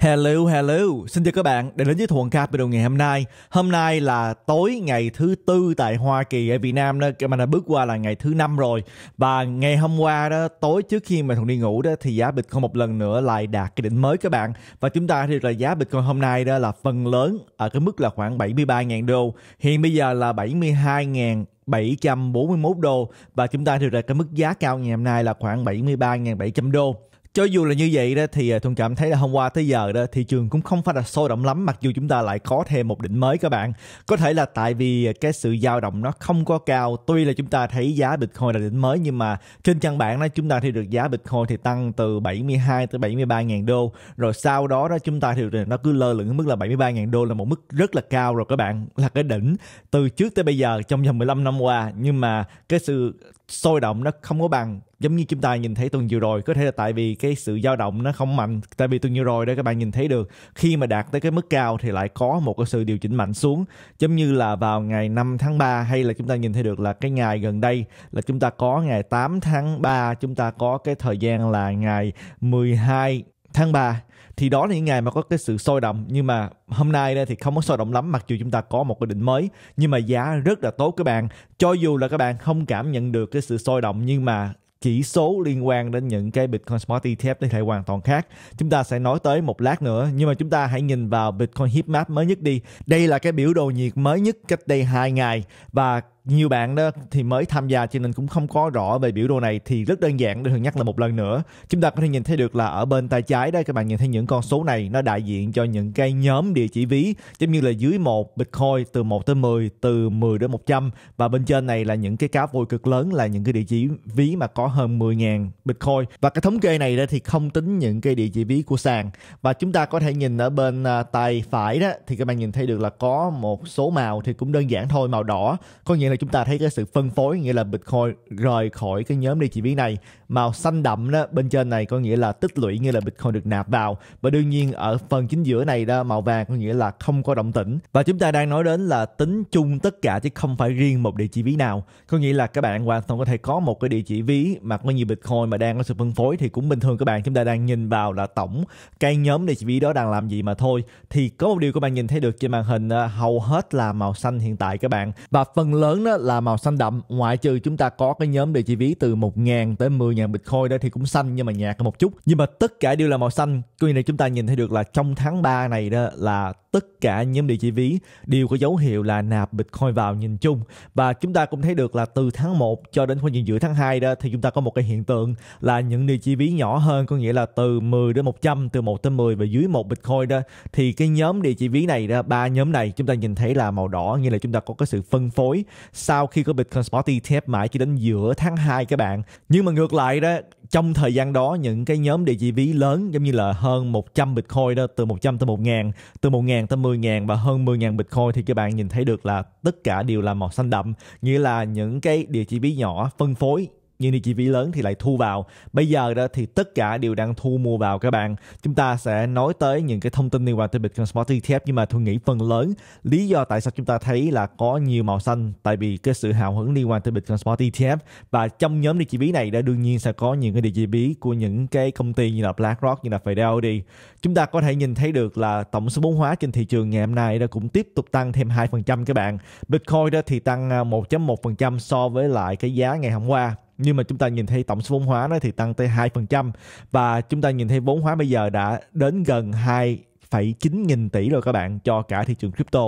Hello, hello. Xin chào các bạn đã đến với Thuận Capital ngày hôm nay. Hôm nay là tối ngày thứ tư tại Hoa Kỳ ở Việt Nam đó, mà đã bước qua là ngày thứ năm rồi. Và ngày hôm qua đó, tối trước khi mà Thuận đi ngủ đó thì giá Bitcoin một lần nữa lại đạt cái đỉnh mới các bạn. Và chúng ta thì là giá Bitcoin hôm nay đó là phần lớn ở cái mức là khoảng 73.000 đô. Hiện bây giờ là 72.000 741 đô và chúng ta thì ra cái mức giá cao ngày hôm nay là khoảng 73.700 đô cho dù là như vậy đó thì à, thuận cảm thấy là hôm qua tới giờ đó thị trường cũng không phải là sôi động lắm mặc dù chúng ta lại có thêm một đỉnh mới các bạn có thể là tại vì à, cái sự dao động nó không có cao tuy là chúng ta thấy giá bitcoin là đỉnh mới nhưng mà trên trang bản đó chúng ta thì được giá bitcoin thì tăng từ 72 tới 73 ngàn đô rồi sau đó đó chúng ta thì nó cứ lơ lửng ở mức là 73 ngàn đô là một mức rất là cao rồi các bạn là cái đỉnh từ trước tới bây giờ trong vòng 15 năm qua nhưng mà cái sự sôi động nó không có bằng giống như chúng ta nhìn thấy tuần vừa rồi có thể là tại vì cái sự dao động nó không mạnh tại vì tuần vừa rồi đó các bạn nhìn thấy được khi mà đạt tới cái mức cao thì lại có một cái sự điều chỉnh mạnh xuống giống như là vào ngày 5 tháng 3 hay là chúng ta nhìn thấy được là cái ngày gần đây là chúng ta có ngày 8 tháng 3 chúng ta có cái thời gian là ngày 12 tháng 3 thì đó là những ngày mà có cái sự sôi động nhưng mà hôm nay đây thì không có sôi động lắm mặc dù chúng ta có một cái đỉnh mới nhưng mà giá rất là tốt các bạn cho dù là các bạn không cảm nhận được cái sự sôi động nhưng mà chỉ số liên quan đến những cái Bitcoin Smart ETF nó thể hoàn toàn khác. Chúng ta sẽ nói tới một lát nữa, nhưng mà chúng ta hãy nhìn vào Bitcoin Heatmap mới nhất đi. Đây là cái biểu đồ nhiệt mới nhất cách đây 2 ngày và nhiều bạn đó thì mới tham gia cho nên cũng không có rõ về biểu đồ này thì rất đơn giản để thường nhắc là một lần nữa chúng ta có thể nhìn thấy được là ở bên tay trái đây các bạn nhìn thấy những con số này nó đại diện cho những cái nhóm địa chỉ ví giống như là dưới một bitcoin từ 1 tới 10 từ 10 đến 100 và bên trên này là những cái cá voi cực lớn là những cái địa chỉ ví mà có hơn 10.000 bitcoin và cái thống kê này đó thì không tính những cái địa chỉ ví của sàn và chúng ta có thể nhìn ở bên à, tay phải đó thì các bạn nhìn thấy được là có một số màu thì cũng đơn giản thôi màu đỏ có nghĩa là chúng ta thấy cái sự phân phối nghĩa là Bitcoin rời khỏi cái nhóm đi chỉ ví này màu xanh đậm đó bên trên này có nghĩa là tích lũy nghĩa là Bitcoin được nạp vào và đương nhiên ở phần chính giữa này đó màu vàng có nghĩa là không có động tĩnh và chúng ta đang nói đến là tính chung tất cả chứ không phải riêng một địa chỉ ví nào có nghĩa là các bạn hoàn toàn có thể có một cái địa chỉ ví mà có nhiều Bitcoin mà đang có sự phân phối thì cũng bình thường các bạn chúng ta đang nhìn vào là tổng cái nhóm địa chỉ ví đó đang làm gì mà thôi thì có một điều các bạn nhìn thấy được trên màn hình ờ, hầu hết là màu xanh hiện tại các bạn và phần lớn lớn đó là màu xanh đậm ngoại trừ chúng ta có cái nhóm địa chỉ ví từ 1.000 tới 10.000 Bitcoin đó thì cũng xanh nhưng mà nhạt một chút nhưng mà tất cả đều là màu xanh có nghĩa là chúng ta nhìn thấy được là trong tháng 3 này đó là tất cả nhóm địa chỉ ví đều có dấu hiệu là nạp Bitcoin vào nhìn chung và chúng ta cũng thấy được là từ tháng 1 cho đến khoảng giữa tháng 2 đó thì chúng ta có một cái hiện tượng là những địa chỉ ví nhỏ hơn có nghĩa là từ 10 đến 100 từ 1 tới 10 và dưới 1 Bitcoin đó thì cái nhóm địa chỉ ví này đó ba nhóm này chúng ta nhìn thấy là màu đỏ như là chúng ta có cái sự phân phối sau khi có Bitcoin Sporty e thép mãi cho đến giữa tháng 2 các bạn nhưng mà ngược lại đó trong thời gian đó những cái nhóm địa chỉ ví lớn giống như là hơn 100 Bitcoin đó từ 100 tới 1 ngàn từ 1 ngàn tới 10 ngàn và hơn 10 ngàn Bitcoin thì các bạn nhìn thấy được là tất cả đều là màu xanh đậm nghĩa là những cái địa chỉ ví nhỏ phân phối nhưng đi chi phí lớn thì lại thu vào bây giờ đó thì tất cả đều đang thu mua vào các bạn chúng ta sẽ nói tới những cái thông tin liên quan tới Bitcoin Spot ETF nhưng mà tôi nghĩ phần lớn lý do tại sao chúng ta thấy là có nhiều màu xanh tại vì cái sự hào hứng liên quan tới Bitcoin Spot ETF và trong nhóm đi chi phí này đã đương nhiên sẽ có những cái địa chỉ phí của những cái công ty như là BlackRock như là Fidelity chúng ta có thể nhìn thấy được là tổng số vốn hóa trên thị trường ngày hôm nay đã cũng tiếp tục tăng thêm 2% các bạn Bitcoin đó thì tăng 1.1% à, so với lại cái giá ngày hôm qua nhưng mà chúng ta nhìn thấy tổng số vốn hóa nó thì tăng tới 2% và chúng ta nhìn thấy vốn hóa bây giờ đã đến gần 2 1,9 nghìn tỷ rồi các bạn cho cả thị trường crypto.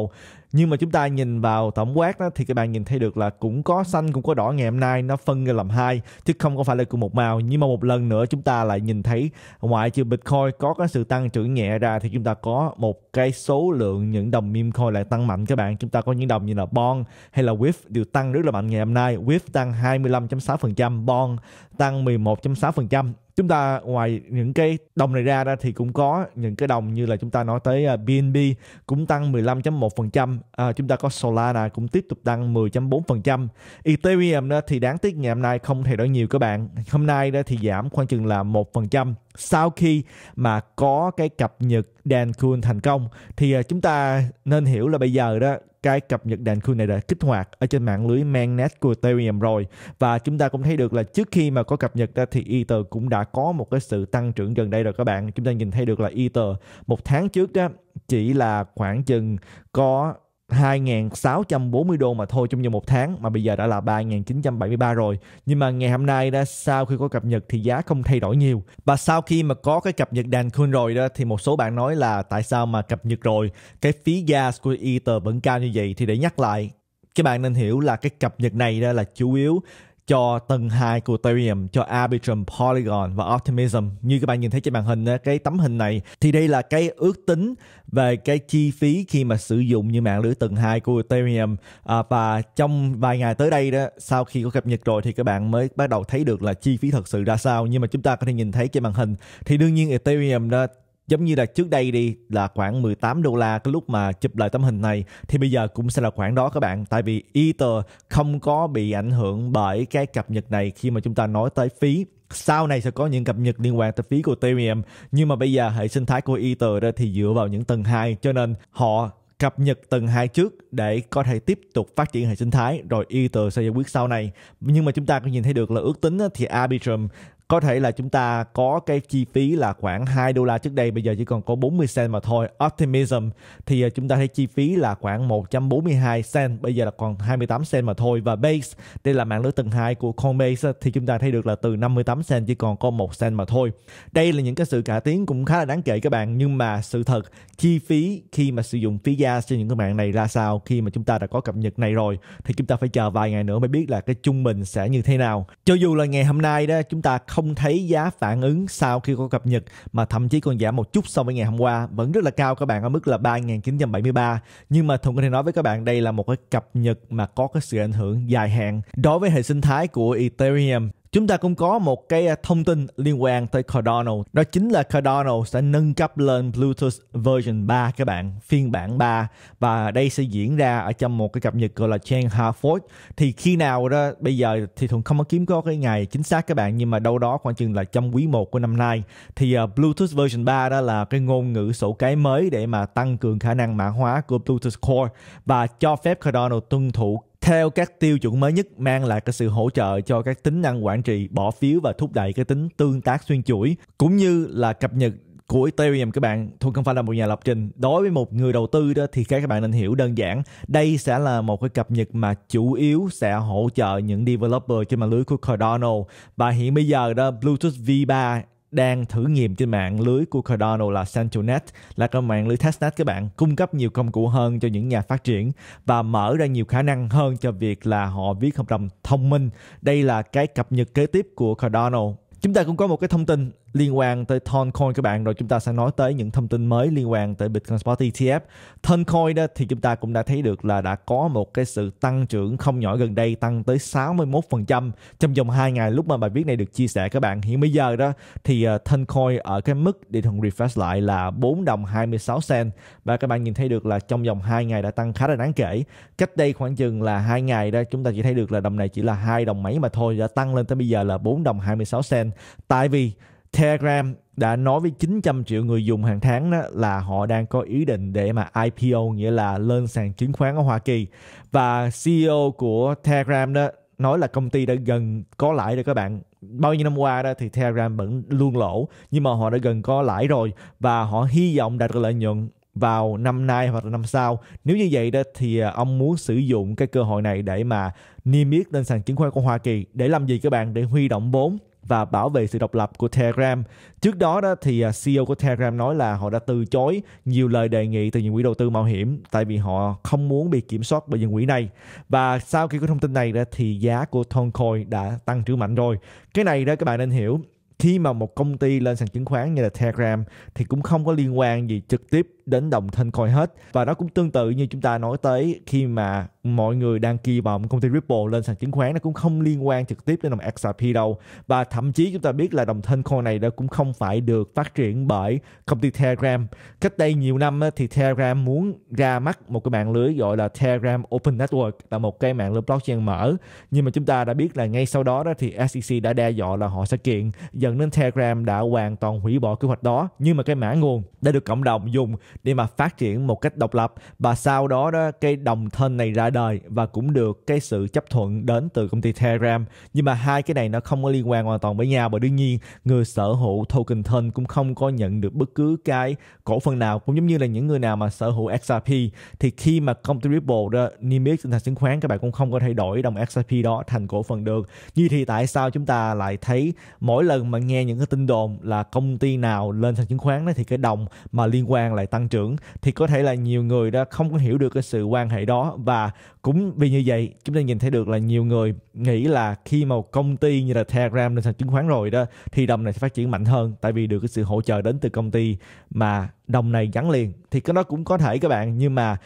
Nhưng mà chúng ta nhìn vào tổng quát đó, thì các bạn nhìn thấy được là cũng có xanh cũng có đỏ ngày hôm nay nó phân ra làm hai chứ không có phải là cùng một màu. Nhưng mà một lần nữa chúng ta lại nhìn thấy ngoại trừ Bitcoin có cái sự tăng trưởng nhẹ ra thì chúng ta có một cái số lượng những đồng meme coin lại tăng mạnh các bạn. Chúng ta có những đồng như là bon hay là WIF đều tăng rất là mạnh ngày hôm nay. WIF tăng 25.6%, bon tăng 11.6%, chúng ta ngoài những cái đồng này ra ra thì cũng có những cái đồng như là chúng ta nói tới BNB à, cũng tăng 15.1%, à, chúng ta có Solana cũng tiếp tục tăng 10.4%. Ethereum đó thì đáng tiếc ngày hôm nay không thay đổi nhiều các bạn. Hôm nay đó thì giảm khoảng chừng là 1% sau khi mà có cái cập nhật Dan Kun thành công thì à, chúng ta nên hiểu là bây giờ đó cái cập nhật Dan Kun này đã kích hoạt ở trên mạng lưới mainnet của Ethereum rồi và chúng ta cũng thấy được là trước khi mà có cập nhật ra thì Ether cũng đã có một cái sự tăng trưởng gần đây rồi các bạn chúng ta nhìn thấy được là Ether một tháng trước đó chỉ là khoảng chừng có 2.640 đô mà thôi trong vòng một tháng mà bây giờ đã là 3.973 rồi. Nhưng mà ngày hôm nay đó sau khi có cập nhật thì giá không thay đổi nhiều. Và sau khi mà có cái cập nhật đàn Cancun rồi đó thì một số bạn nói là tại sao mà cập nhật rồi cái phí gas của Ether vẫn cao như vậy thì để nhắc lại các bạn nên hiểu là cái cập nhật này đó là chủ yếu cho tầng 2 của Ethereum, cho Arbitrum, Polygon và Optimism. Như các bạn nhìn thấy trên màn hình, cái tấm hình này thì đây là cái ước tính về cái chi phí khi mà sử dụng như mạng lưới tầng 2 của Ethereum. À, và trong vài ngày tới đây đó, sau khi có cập nhật rồi thì các bạn mới bắt đầu thấy được là chi phí thật sự ra sao. Nhưng mà chúng ta có thể nhìn thấy trên màn hình thì đương nhiên Ethereum đó giống như là trước đây đi là khoảng 18 đô la cái lúc mà chụp lại tấm hình này thì bây giờ cũng sẽ là khoảng đó các bạn tại vì Ether không có bị ảnh hưởng bởi cái cập nhật này khi mà chúng ta nói tới phí sau này sẽ có những cập nhật liên quan tới phí của Ethereum nhưng mà bây giờ hệ sinh thái của Ether đó thì dựa vào những tầng hai cho nên họ cập nhật tầng hai trước để có thể tiếp tục phát triển hệ sinh thái rồi Ether sẽ giải quyết sau này. Nhưng mà chúng ta có nhìn thấy được là ước tính thì Arbitrum có thể là chúng ta có cái chi phí là khoảng 2 đô la trước đây bây giờ chỉ còn có 40 cent mà thôi Optimism thì ờ, chúng ta thấy chi phí là khoảng 142 cent bây giờ là còn 28 cent mà thôi và Base đây là mạng lưới tầng 2 của Coinbase ờ, thì chúng ta thấy được là từ 58 cent chỉ còn có 1 cent mà thôi đây là những cái sự cải tiến cũng khá là đáng kể các bạn nhưng mà sự thật chi phí khi mà sử dụng phí gas cho những cái mạng này ra sao khi mà chúng ta đã có cập nhật này rồi thì chúng ta phải chờ vài ngày nữa mới biết là cái trung bình sẽ như thế nào cho dù là ngày hôm nay đó chúng ta không không thấy giá phản ứng sau khi có cập nhật mà thậm chí còn giảm một chút so với ngày hôm qua vẫn rất là cao các bạn ở mức là 3.973 nhưng mà Thuận có thể nói với các bạn đây là một cái cập nhật mà có cái sự ảnh hưởng dài hạn đối với hệ sinh thái của Ethereum chúng ta cũng có một cái à, thông tin liên quan tới Cardano. Đó chính là Cardano sẽ nâng cấp lên Bluetooth version 3 các bạn, phiên bản 3 và đây sẽ diễn ra ở trong một cái cập nhật gọi là Chain Harford. Thì khi nào đó bây giờ thì Thuận không có kiếm có cái ngày chính xác các bạn nhưng mà đâu đó khoảng chừng là trong quý 1 của năm nay thì uh, Bluetooth version 3 đó là cái ngôn ngữ sổ cái mới để mà tăng cường khả năng mã hóa của Bluetooth Core và cho phép Cardano tuân thủ theo các tiêu chuẩn mới nhất mang lại cái sự hỗ trợ cho các tính năng quản trị bỏ phiếu và thúc đẩy cái tính tương tác xuyên chuỗi cũng như là cập nhật của Ethereum các bạn Thôi không phải là một nhà lập trình đối với một người đầu tư đó thì các bạn nên hiểu đơn giản đây sẽ là một cái cập nhật mà chủ yếu sẽ hỗ trợ những developer trên mạng lưới của Cardano và hiện bây giờ đó Bluetooth V3 đang thử nghiệm trên mạng lưới của Cardano là CentralNet là cái mạng lưới testnet các bạn cung cấp nhiều công cụ hơn cho những nhà phát triển và mở ra nhiều khả năng hơn cho việc là họ viết hợp đồng thông minh đây là cái cập nhật kế tiếp của Cardano chúng ta cũng có một cái thông tin liên quan tới Toncoin các bạn rồi chúng ta sẽ nói tới những thông tin mới liên quan tới Bitcoin Spot ETF. Toncoin đó thì chúng ta cũng đã thấy được là đã có một cái sự tăng trưởng không nhỏ gần đây tăng tới 61% trong vòng 2 ngày lúc mà bài viết này được chia sẻ các bạn. Hiện bây giờ đó thì ờ, Toncoin ở cái mức để thường refresh lại là 4 đồng 26 cent và các bạn nhìn thấy được là trong vòng 2 ngày đã tăng khá là đáng kể. Cách đây khoảng chừng là 2 ngày đó chúng ta chỉ thấy được là đồng này chỉ là hai đồng mấy mà thôi đã tăng lên tới bây giờ là 4 đồng 26 cent tại vì Telegram đã nói với 900 triệu người dùng hàng tháng đó là họ đang có ý định để mà IPO nghĩa là lên sàn chứng khoán ở Hoa Kỳ và CEO của Telegram đó nói là công ty đã gần có lãi rồi các bạn bao nhiêu năm qua đó thì Telegram vẫn luôn lỗ nhưng mà họ đã gần có lãi rồi và họ hy vọng đạt được lợi nhuận vào năm nay hoặc là năm sau nếu như vậy đó thì à, ông muốn sử dụng cái cơ hội này để mà niêm yết lên sàn chứng khoán của Hoa Kỳ để làm gì các bạn để huy động vốn và bảo vệ sự độc lập của Telegram. Trước đó đó thì à, CEO của Telegram nói là họ đã từ chối nhiều lời đề nghị từ những quỹ đầu tư mạo hiểm tại vì họ không muốn bị kiểm soát bởi những quỹ này. Và sau khi có thông tin này ra thì giá của Toncoin đã tăng trưởng mạnh rồi. Cái này đó các bạn nên hiểu khi mà một công ty lên sàn chứng khoán như là Telegram thì cũng không có liên quan gì trực tiếp đến đồng thân coin hết và nó cũng tương tự như chúng ta nói tới khi mà mọi người đang kỳ vọng công ty Ripple lên sàn chứng khoán nó cũng không liên quan trực tiếp đến đồng XRP đâu và thậm chí chúng ta biết là đồng thân coin này đó cũng không phải được phát triển bởi công ty Telegram cách đây nhiều năm thì Telegram muốn ra mắt một cái mạng lưới gọi là Telegram Open Network là một cái mạng lưới blockchain mở nhưng mà chúng ta đã biết là ngay sau đó đó thì SEC đã đe dọa là họ sẽ kiện dẫn đến Telegram đã hoàn toàn hủy bỏ kế hoạch đó nhưng mà cái mã nguồn đã được cộng đồng dùng để mà phát triển một cách độc lập và sau đó đó cái đồng thân này ra đời và cũng được cái sự chấp thuận đến từ công ty Telegram nhưng mà hai cái này nó không có liên quan hoàn toàn với nhau và đương nhiên người sở hữu token thân cũng không có nhận được bất cứ cái cổ phần nào cũng giống như là những người nào mà sở hữu XRP thì khi mà công ty Ripple đó niêm yết trên sàn chứng khoán các bạn cũng không có thay đổi đồng XRP đó thành cổ phần được như thì tại sao chúng ta lại thấy mỗi lần mà nghe những cái tin đồn là công ty nào lên sàn chứng khoán đó thì cái đồng mà liên quan lại tăng trưởng thì có thể là nhiều người đó không có hiểu được cái sự quan hệ đó và cũng vì như vậy chúng ta nhìn thấy được là nhiều người nghĩ là khi mà một công ty như là Telegram lên sàn chứng khoán rồi đó thì đồng này sẽ phát triển mạnh hơn tại vì được cái sự hỗ trợ đến từ công ty mà đồng này gắn liền thì cái đó cũng có thể các bạn nhưng mà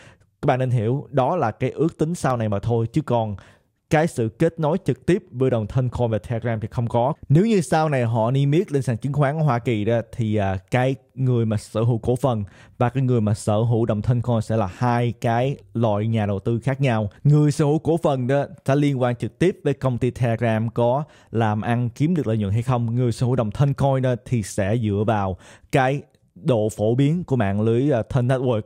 các bạn nên hiểu đó là cái ước tính sau này mà thôi chứ còn cái sự kết nối trực tiếp với đồng thanh coin và telegram thì không có nếu như sau này họ niêm yết lên sàn chứng khoán ở hoa kỳ đó thì à, cái người mà sở hữu cổ phần và cái người mà sở hữu đồng thanh coin sẽ là hai cái loại nhà đầu tư khác nhau người sở hữu cổ phần đó sẽ liên quan trực tiếp với công ty telegram có làm ăn kiếm được lợi nhuận hay không người sở hữu đồng thanh coin đó thì sẽ dựa vào cái độ phổ biến của mạng lưới à, thân Network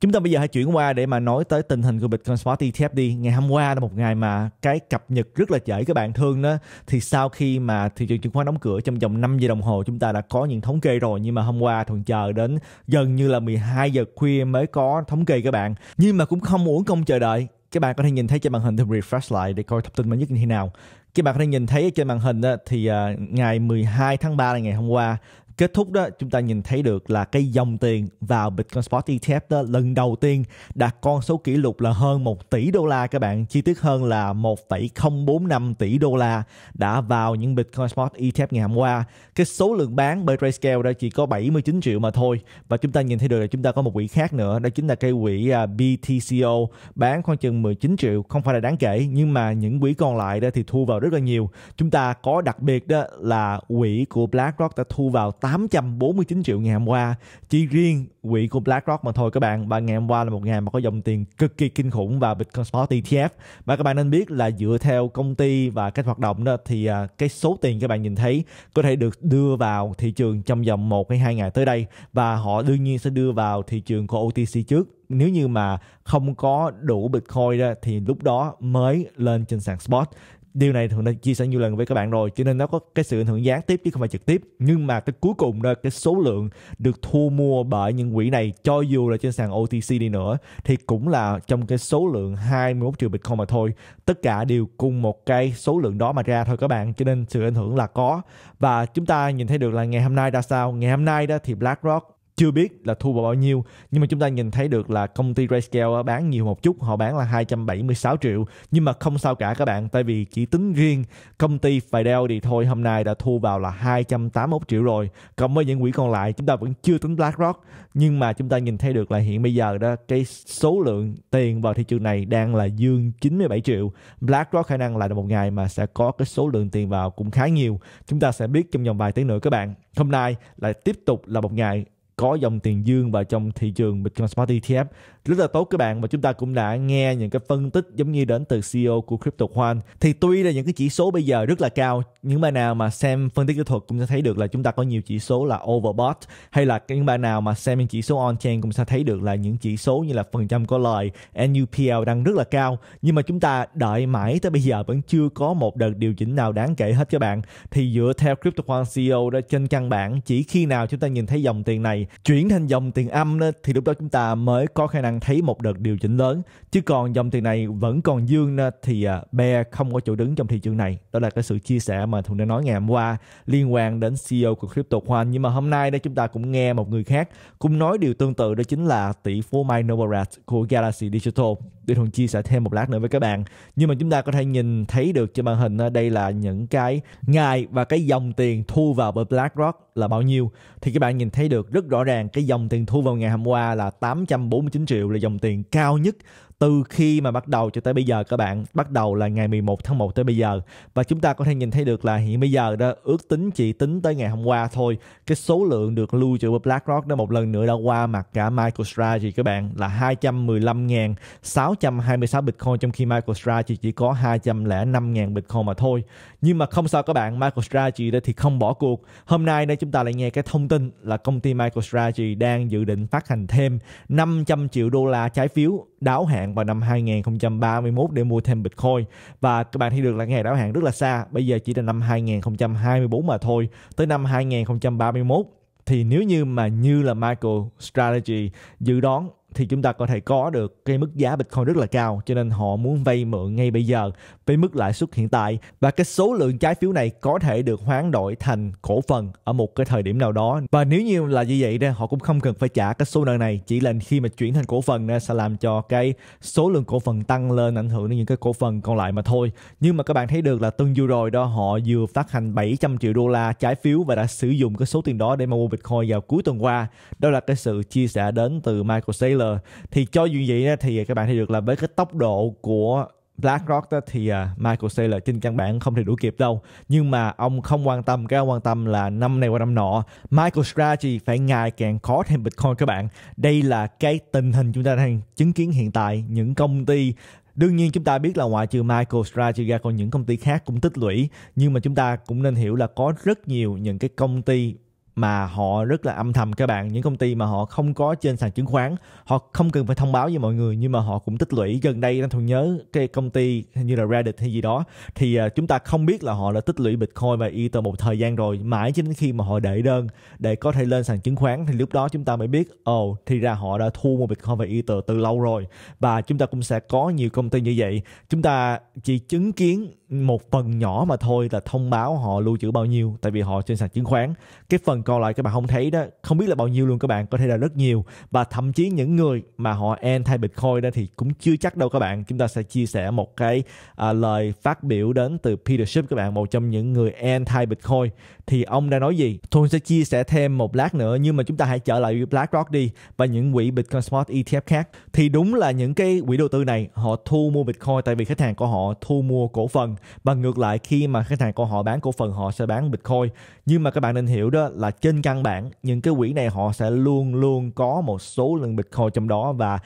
Chúng ta bây giờ hãy chuyển qua để mà nói tới tình hình của Bitcoin Spot ETF đi. Ngày hôm qua là một ngày mà cái cập nhật rất là dễ các bạn thương đó. Thì sau khi mà thị trường chứng khoán đóng cửa trong vòng 5 giờ đồng hồ chúng ta đã có những thống kê rồi. Nhưng mà hôm qua thường chờ đến gần như là 12 giờ khuya mới có thống kê các bạn. Nhưng mà cũng không muốn công chờ đợi. Các bạn có thể nhìn thấy trên màn hình thì refresh lại để coi thông tin mới nhất như thế nào các bạn có thể nhìn thấy trên màn hình đó, thì uh, ngày 12 tháng 3 là ngày hôm qua kết thúc đó chúng ta nhìn thấy được là cái dòng tiền vào Bitcoin Spot ETF đó lần đầu tiên đạt con số kỷ lục là hơn 1 tỷ đô la các bạn chi tiết hơn là 1,045 tỷ đô la đã vào những Bitcoin Spot ETF ngày hôm qua cái số lượng bán bởi Grayscale đó chỉ có 79 triệu mà thôi và chúng ta nhìn thấy được là chúng ta có một quỹ khác nữa đó chính là cái quỹ à, BTCO bán khoảng chừng 19 triệu không phải là đáng kể nhưng mà những quỹ còn lại đó thì thu vào rất là nhiều chúng ta có đặc biệt đó là quỹ của BlackRock đã thu vào 849 triệu ngày hôm qua chỉ riêng quỹ của BlackRock mà thôi các bạn và ngày hôm qua là một ngày mà có dòng tiền cực kỳ kinh khủng vào Bitcoin Spot ETF và các bạn nên biết là dựa theo công ty và cách hoạt động đó thì à, cái số tiền các bạn nhìn thấy có thể được đưa vào thị trường trong vòng 1 hay 2 ngày tới đây và họ đương nhiên sẽ đưa vào thị trường của OTC trước nếu như mà không có đủ Bitcoin đó, thì lúc đó mới lên trên sàn spot điều này thường đã chia sẻ nhiều lần với các bạn rồi cho nên nó có cái sự ảnh hưởng gián tiếp chứ không phải trực tiếp nhưng mà cái cuối cùng đó cái số lượng được thu mua bởi những quỹ này cho dù là trên sàn OTC đi nữa thì cũng là trong cái số lượng 21 triệu Bitcoin mà thôi tất cả đều cùng một cái số lượng đó mà ra thôi các bạn cho nên sự ảnh hưởng là có và chúng ta nhìn thấy được là ngày hôm nay ra sao ngày hôm nay đó thì BlackRock chưa biết là thu vào bao nhiêu nhưng mà chúng ta nhìn thấy được là công ty Grayscale bán nhiều một chút họ bán là 276 triệu nhưng mà không sao cả các bạn tại vì chỉ tính riêng công ty Fidel thì thôi hôm nay đã thu vào là 281 triệu rồi cộng với những quỹ còn lại chúng ta vẫn chưa tính BlackRock nhưng mà chúng ta nhìn thấy được là hiện bây giờ đó cái số lượng tiền vào thị trường này đang là dương 97 triệu BlackRock khả năng là một ngày mà sẽ có cái số lượng tiền vào cũng khá nhiều chúng ta sẽ biết trong vòng vài tiếng nữa các bạn hôm nay lại tiếp tục là một ngày có dòng tiền dương và trong thị trường Bitcoin Smart ETF rất là tốt các bạn và chúng ta cũng đã nghe những cái phân tích giống như đến từ CEO của Crypto One thì tuy là những cái chỉ số bây giờ rất là cao nhưng mà nào mà xem phân tích kỹ thuật cũng sẽ thấy được là chúng ta có nhiều chỉ số là overbought hay là những bạn nào mà xem những chỉ số on chain cũng sẽ thấy được là những chỉ số như là phần trăm có lời NUPL đang rất là cao nhưng mà chúng ta đợi mãi tới bây giờ vẫn chưa có một đợt điều chỉnh nào đáng kể hết các bạn thì dựa theo Crypto One CEO đó trên căn bản chỉ khi nào chúng ta nhìn thấy dòng tiền này chuyển thành dòng tiền âm đó, thì lúc đó chúng ta mới có khả năng đang thấy một đợt điều chỉnh lớn chứ còn dòng tiền này vẫn còn dương thì à, Bear không có chỗ đứng trong thị trường này đó là cái sự chia sẻ mà Thuận đã nói ngày hôm qua liên quan đến CEO của Crypto One nhưng mà hôm nay đây chúng ta cũng nghe một người khác cũng nói điều tương tự đó chính là tỷ phú Mike Novogratz của Galaxy Digital để Thuận chia sẻ thêm một lát nữa với các bạn nhưng mà chúng ta có thể nhìn thấy được trên màn hình đây là những cái ngày và cái dòng tiền thu vào bởi BlackRock là bao nhiêu thì các bạn nhìn thấy được rất rõ ràng cái dòng tiền thu vào ngày hôm qua là 849 triệu triệu là dòng tiền cao nhất từ khi mà bắt đầu cho tới bây giờ các bạn bắt đầu là ngày 11 tháng 1 tới bây giờ và chúng ta có thể nhìn thấy được là hiện bây giờ đó ước tính chỉ tính tới ngày hôm qua thôi cái số lượng được lưu trữ của BlackRock đó một lần nữa đã qua mặt cả MicroStrategy các bạn là 215.626 Bitcoin trong khi MicroStrategy chỉ có 205.000 Bitcoin mà thôi nhưng mà không sao các bạn MicroStrategy đó thì không bỏ cuộc hôm nay đây chúng ta lại nghe cái thông tin là công ty MicroStrategy đang dự định phát hành thêm 500 triệu đô la trái phiếu đáo hạn vào năm 2031 để mua thêm Bitcoin và các bạn thấy được là ngày đáo hạn rất là xa bây giờ chỉ là năm 2024 mà thôi tới năm 2031 thì nếu như mà như là Michael Strategy dự đoán thì chúng ta có thể có được cái mức giá Bitcoin rất là cao cho nên họ muốn vay mượn ngay bây giờ với mức lãi suất hiện tại và cái số lượng trái phiếu này có thể được hoán đổi thành cổ phần ở một cái thời điểm nào đó và nếu như là như vậy thì họ cũng không cần phải trả cái số nợ này chỉ là khi mà chuyển thành cổ phần sẽ làm cho cái số lượng cổ phần tăng lên ảnh hưởng đến những cái cổ phần còn lại mà thôi nhưng mà các bạn thấy được là tuần vừa rồi đó họ vừa phát hành 700 triệu đô la trái phiếu và đã sử dụng cái số tiền đó để mua bitcoin vào cuối tuần qua đó là cái sự chia sẻ đến từ Michael Saylor thì cho dù vậy thì các bạn thấy được là với cái tốc độ của BlackRock đó thì uh, Michael Saylor trên căn bản không thể đuổi kịp đâu nhưng mà ông không quan tâm cái ông quan tâm là năm này qua năm nọ Michael Strategy phải ngày càng khó thêm Bitcoin các bạn đây là cái tình hình chúng ta đang chứng kiến hiện tại những công ty đương nhiên chúng ta biết là ngoại trừ Michael Strategy ra còn những công ty khác cũng tích lũy nhưng mà chúng ta cũng nên hiểu là có rất nhiều những cái công ty mà họ rất là âm thầm các bạn những công ty mà họ không có trên sàn chứng khoán họ không cần phải thông báo với mọi người nhưng mà họ cũng tích lũy gần đây anh thường nhớ cái công ty như là Reddit hay gì đó thì à, chúng ta không biết là họ đã tích lũy Bitcoin và Ether một thời gian rồi mãi cho đến khi mà họ để đơn để có thể lên sàn chứng khoán thì lúc đó chúng ta mới biết ồ oh, thì ra họ đã thu một Bitcoin và Ether từ lâu rồi và chúng ta cũng sẽ có nhiều công ty như vậy chúng ta chỉ chứng kiến một phần nhỏ mà thôi là thông báo họ lưu trữ bao nhiêu tại vì họ trên sàn chứng khoán cái phần còn lại các bạn không thấy đó không biết là bao nhiêu luôn các bạn có thể là rất nhiều và thậm chí những người mà họ en thay bitcoin đó thì cũng chưa chắc đâu các bạn chúng ta sẽ chia sẻ một cái à, lời phát biểu đến từ Peter Schiff các bạn một trong những người en thay bitcoin thì ông đã nói gì tôi sẽ chia sẻ thêm một lát nữa nhưng mà chúng ta hãy trở lại với BlackRock đi và những quỹ Bitcoin Spot ETF khác thì đúng là những cái quỹ đầu tư này họ thu mua Bitcoin tại vì khách hàng của họ thu mua cổ phần và ngược lại khi mà khách hàng của họ bán cổ phần họ sẽ bán Bitcoin nhưng mà các bạn nên hiểu đó là trên căn bản những cái quỹ này họ sẽ luôn luôn có một số lượng bitcoin trong đó và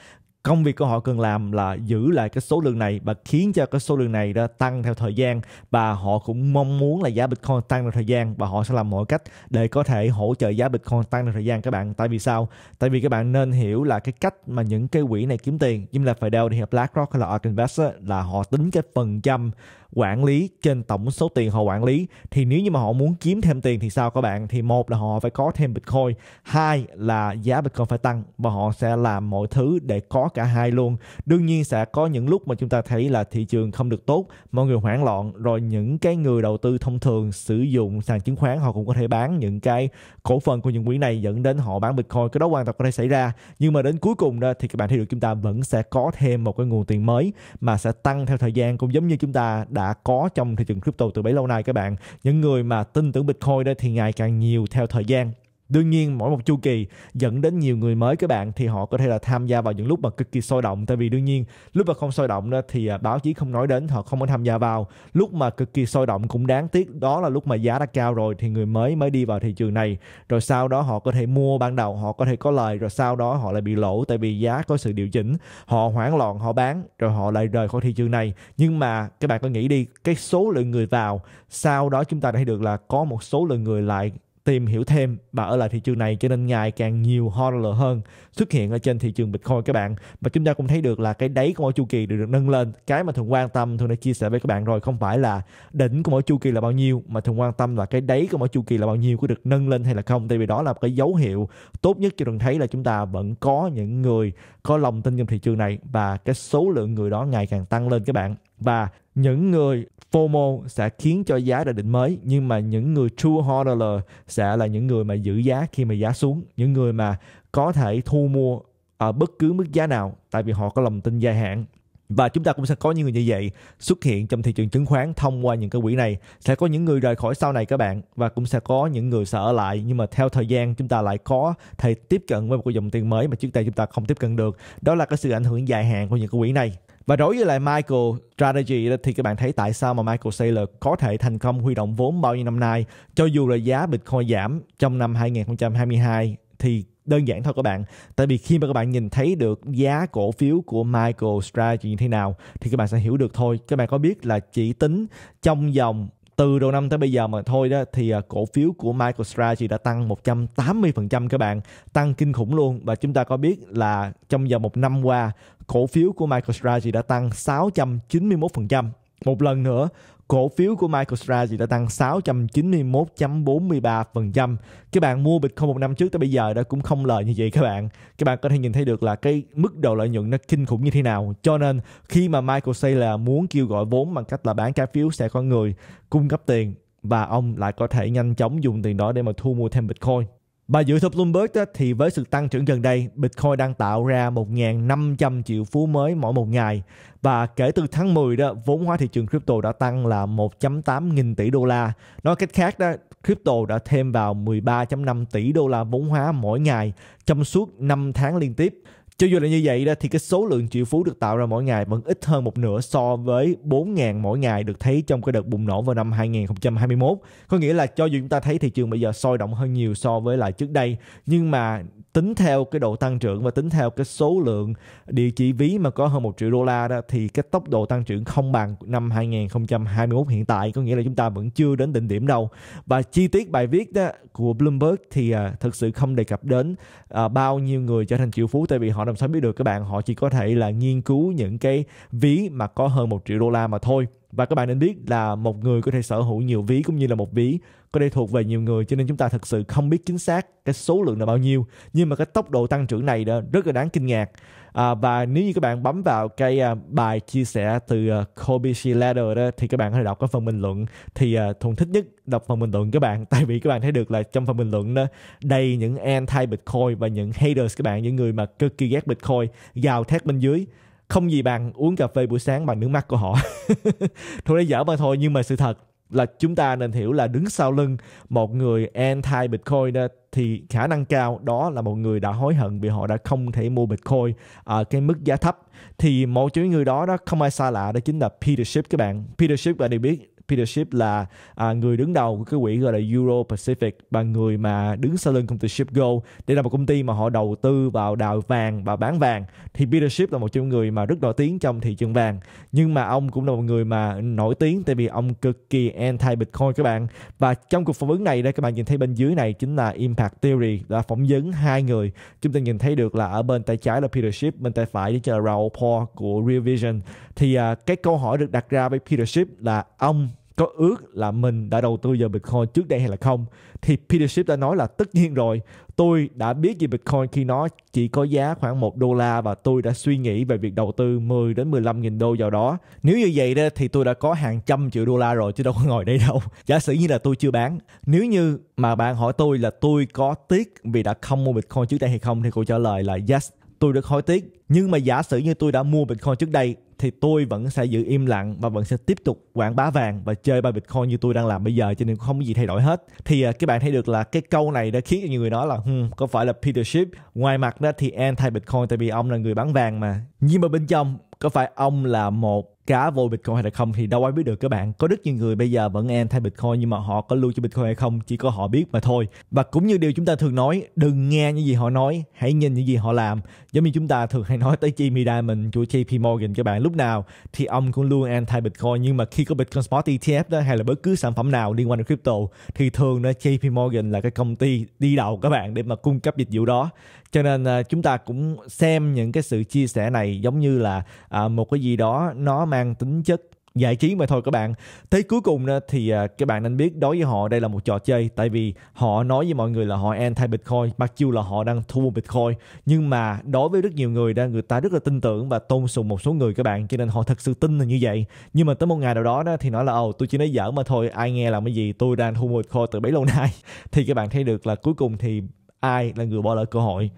công việc của họ cần làm là giữ lại cái số lượng này và khiến cho cái số lượng này đó tăng theo thời gian và họ cũng mong muốn là giá Bitcoin tăng theo thời gian và họ sẽ làm mọi cách để có thể hỗ trợ giá Bitcoin tăng theo thời gian các bạn tại vì sao tại vì các bạn nên hiểu là cái cách mà những cái quỹ này kiếm tiền như là phải Fidel thì hợp BlackRock hay là Ark Invest là họ tính cái phần trăm quản lý trên tổng số tiền họ quản lý thì nếu như mà họ muốn kiếm thêm tiền thì sao các bạn thì một là họ phải có thêm bitcoin hai là giá bitcoin phải tăng và họ sẽ làm mọi thứ để có cả hai luôn đương nhiên sẽ có những lúc mà chúng ta thấy là thị trường không được tốt mọi người hoảng loạn rồi những cái người đầu tư thông thường sử dụng sàn chứng khoán họ cũng có thể bán những cái cổ phần của những quỹ này dẫn đến họ bán bitcoin cái đó hoàn toàn có thể xảy ra nhưng mà đến cuối cùng đó thì các bạn thấy được chúng ta vẫn sẽ có thêm một cái nguồn tiền mới mà sẽ tăng theo thời gian cũng giống như chúng ta đã đã có trong thị trường crypto từ bấy lâu nay các bạn những người mà tin tưởng bitcoin đó thì ngày càng nhiều theo thời gian đương nhiên mỗi một chu kỳ dẫn đến nhiều người mới các bạn thì họ có thể là tham gia vào những lúc mà cực kỳ sôi động tại vì đương nhiên lúc mà không sôi động đó thì à, báo chí không nói đến họ không có tham gia vào lúc mà cực kỳ sôi động cũng đáng tiếc đó là lúc mà giá đã cao rồi thì người mới mới đi vào thị trường này rồi sau đó họ có thể mua ban đầu họ có thể có lời rồi sau đó họ lại bị lỗ tại vì giá có sự điều chỉnh họ hoảng loạn họ bán rồi họ lại rời khỏi thị trường này nhưng mà các bạn có nghĩ đi cái số lượng người vào sau đó chúng ta đã thấy được là có một số lượng người lại tìm hiểu thêm và ở lại thị trường này cho nên ngày càng nhiều horror hơn xuất hiện ở trên thị trường Bitcoin các bạn và chúng ta cũng thấy được là cái đáy của mỗi chu kỳ được, được nâng lên cái mà thường quan tâm thường đã chia sẻ với các bạn rồi không phải là đỉnh của mỗi chu kỳ là bao nhiêu mà thường quan tâm là cái đáy của mỗi chu kỳ là bao nhiêu có được nâng lên hay là không tại vì đó là cái dấu hiệu tốt nhất cho thường thấy là chúng ta vẫn có những người có lòng tin trong thị trường này và cái số lượng người đó ngày càng tăng lên các bạn và những người FOMO sẽ khiến cho giá đã định mới nhưng mà những người true hodler sẽ là những người mà giữ giá khi mà giá xuống những người mà có thể thu mua ở bất cứ mức giá nào tại vì họ có lòng tin dài hạn và chúng ta cũng sẽ có những người như vậy xuất hiện trong thị trường chứng khoán thông qua những cái quỹ này sẽ có những người rời khỏi sau này các bạn và cũng sẽ có những người sợ lại nhưng mà theo thời gian chúng ta lại có thể tiếp cận với một cái dòng tiền mới mà trước đây chúng ta không tiếp cận được đó là cái sự ảnh hưởng dài hạn của những cái quỹ này và đối với lại Michael Strategy thì các bạn thấy tại sao mà Michael Saylor có thể thành công huy động vốn bao nhiêu năm nay cho dù là giá Bitcoin giảm trong năm 2022 thì đơn giản thôi các bạn tại vì khi mà các bạn nhìn thấy được giá cổ phiếu của Michael Strategy như thế nào thì các bạn sẽ hiểu được thôi các bạn có biết là chỉ tính trong vòng từ đầu năm tới bây giờ mà thôi đó thì à, cổ phiếu của Michael Strategy đã tăng 180% các bạn tăng kinh khủng luôn và chúng ta có biết là trong vòng một năm qua cổ phiếu của MicroStrategy đã tăng 691%. Một lần nữa, cổ phiếu của MicroStrategy đã tăng 691.43%. Các bạn mua Bitcoin một năm trước tới bây giờ đã cũng không lời như vậy các bạn. Các bạn có thể nhìn thấy được là cái mức độ lợi nhuận nó kinh khủng như thế nào. Cho nên khi mà Michael Saylor muốn kêu gọi vốn bằng cách là bán trái phiếu sẽ có người cung cấp tiền và ông lại có thể nhanh chóng dùng tiền đó để mà thu mua thêm Bitcoin bà dự theo Bloomberg đó, thì với sự tăng trưởng gần đây, Bitcoin đang tạo ra 1.500 triệu phú mới mỗi một ngày. Và kể từ tháng 10 đó, vốn hóa thị trường crypto đã tăng là 1.8 nghìn tỷ đô la. Nói cách khác đó, crypto đã thêm vào 13.5 tỷ đô la vốn hóa mỗi ngày trong suốt 5 tháng liên tiếp. Cho dù là như vậy đó thì cái số lượng triệu phú được tạo ra mỗi ngày vẫn ít hơn một nửa so với 4.000 mỗi ngày được thấy trong cái đợt bùng nổ vào năm 2021. Có nghĩa là cho dù chúng ta thấy thị trường bây giờ sôi động hơn nhiều so với lại trước đây nhưng mà tính theo cái độ tăng trưởng và tính theo cái số lượng địa chỉ ví mà có hơn một triệu đô la đó thì cái tốc độ tăng trưởng không bằng năm 2021 hiện tại có nghĩa là chúng ta vẫn chưa đến đỉnh điểm đâu và chi tiết bài viết đó của Bloomberg thì à, thực sự không đề cập đến à, bao nhiêu người trở thành triệu phú tại vì họ đã làm sao biết được các bạn họ chỉ có thể là nghiên cứu những cái ví mà có hơn một triệu đô la mà thôi và các bạn nên biết là một người có thể sở hữu nhiều ví cũng như là một ví có thể thuộc về nhiều người cho nên chúng ta thật sự không biết chính xác cái số lượng là bao nhiêu nhưng mà cái tốc độ tăng trưởng này đó rất là đáng kinh ngạc à, và nếu như các bạn bấm vào cái à, bài chia sẻ từ à, Kobe Letter đó thì các bạn hãy đọc cái phần bình luận thì à, thuần thích nhất đọc phần bình luận các bạn tại vì các bạn thấy được là trong phần bình luận đó đầy những anti Bitcoin và những haters các bạn những người mà cực kỳ ghét Bitcoin gào thét bên dưới không gì bằng uống cà phê buổi sáng bằng nước mắt của họ thôi đấy dở mà thôi nhưng mà sự thật là chúng ta nên hiểu là đứng sau lưng một người anti Bitcoin đó thì khả năng cao đó là một người đã hối hận vì họ đã không thể mua Bitcoin ở cái mức giá thấp thì một chuỗi người đó đó không ai xa lạ đó chính là Peter Schiff các bạn Peter Schiff bạn đều biết Peter Schiff là à, người đứng đầu của cái quỹ gọi là Euro Pacific và người mà đứng sau lưng công ty Shipgo đây là một công ty mà họ đầu tư vào đào vàng và bán vàng thì Peter Schiff là một trong người mà rất nổi tiếng trong thị trường vàng nhưng mà ông cũng là một người mà nổi tiếng tại vì ông cực kỳ anti Bitcoin các bạn và trong cuộc phỏng vấn này đây các bạn nhìn thấy bên dưới này chính là Impact Theory đã phỏng vấn hai người chúng ta nhìn thấy được là ở bên tay trái là Peter Schiff bên tay phải chính là Raoul Paul của Real Vision thì à, cái câu hỏi được đặt ra với Peter Schiff là ông có ước là mình đã đầu tư vào Bitcoin trước đây hay là không thì Peter Schiff đã nói là tất nhiên rồi tôi đã biết về Bitcoin khi nó chỉ có giá khoảng 1 đô la và tôi đã suy nghĩ về việc đầu tư 10 đến 15 nghìn đô vào đó nếu như vậy đó thì tôi đã có hàng trăm triệu đô la rồi chứ đâu có ngồi đây đâu giả sử như là tôi chưa bán nếu như mà bạn hỏi tôi là tôi có tiếc vì đã không mua Bitcoin trước đây hay không thì câu trả lời là yes tôi rất hối tiếc nhưng mà giả sử như tôi đã mua Bitcoin trước đây thì tôi vẫn sẽ giữ im lặng và vẫn sẽ tiếp tục quảng bá vàng và chơi ba bitcoin như tôi đang làm bây giờ cho nên không có gì thay đổi hết thì uh, các bạn thấy được là cái câu này đã khiến nhiều người nói là hmm, có phải là Peter Schiff ngoài mặt đó thì anti bitcoin tại vì ông là người bán vàng mà nhưng mà bên trong có phải ông là một cá vô Bitcoin hay là không thì đâu ai biết được các bạn. Có rất nhiều người bây giờ vẫn em thay Bitcoin nhưng mà họ có lưu cho Bitcoin hay không chỉ có họ biết mà thôi. Và cũng như điều chúng ta thường nói, đừng nghe những gì họ nói, hãy nhìn những gì họ làm. Giống như chúng ta thường hay nói tới Jimmy Diamond của JP Morgan các bạn lúc nào thì ông cũng luôn em thay Bitcoin nhưng mà khi có Bitcoin Spot ETF đó hay là bất cứ sản phẩm nào liên quan đến crypto thì thường đó JP Morgan là cái công ty đi đầu các bạn để mà cung cấp dịch vụ đó. Cho nên à, chúng ta cũng xem những cái sự chia sẻ này giống như là à, một cái gì đó nó mà mang tính chất giải trí mà thôi các bạn thế cuối cùng thì à, các bạn nên biết đối với họ đây là một trò chơi tại vì họ nói với mọi người là họ anti bitcoin mặc dù là họ đang thu thua bitcoin nhưng mà đối với rất nhiều người đó người ta rất là tin tưởng và tôn sùng một số người các bạn cho nên họ thật sự tin là như vậy nhưng mà tới một ngày nào đó, thì nói là ồ tôi chỉ nói giỡn mà thôi ai nghe làm cái gì tôi đang thu mua bitcoin từ bấy lâu nay thì các bạn thấy được là cuối cùng thì ai là người bỏ lỡ cơ hội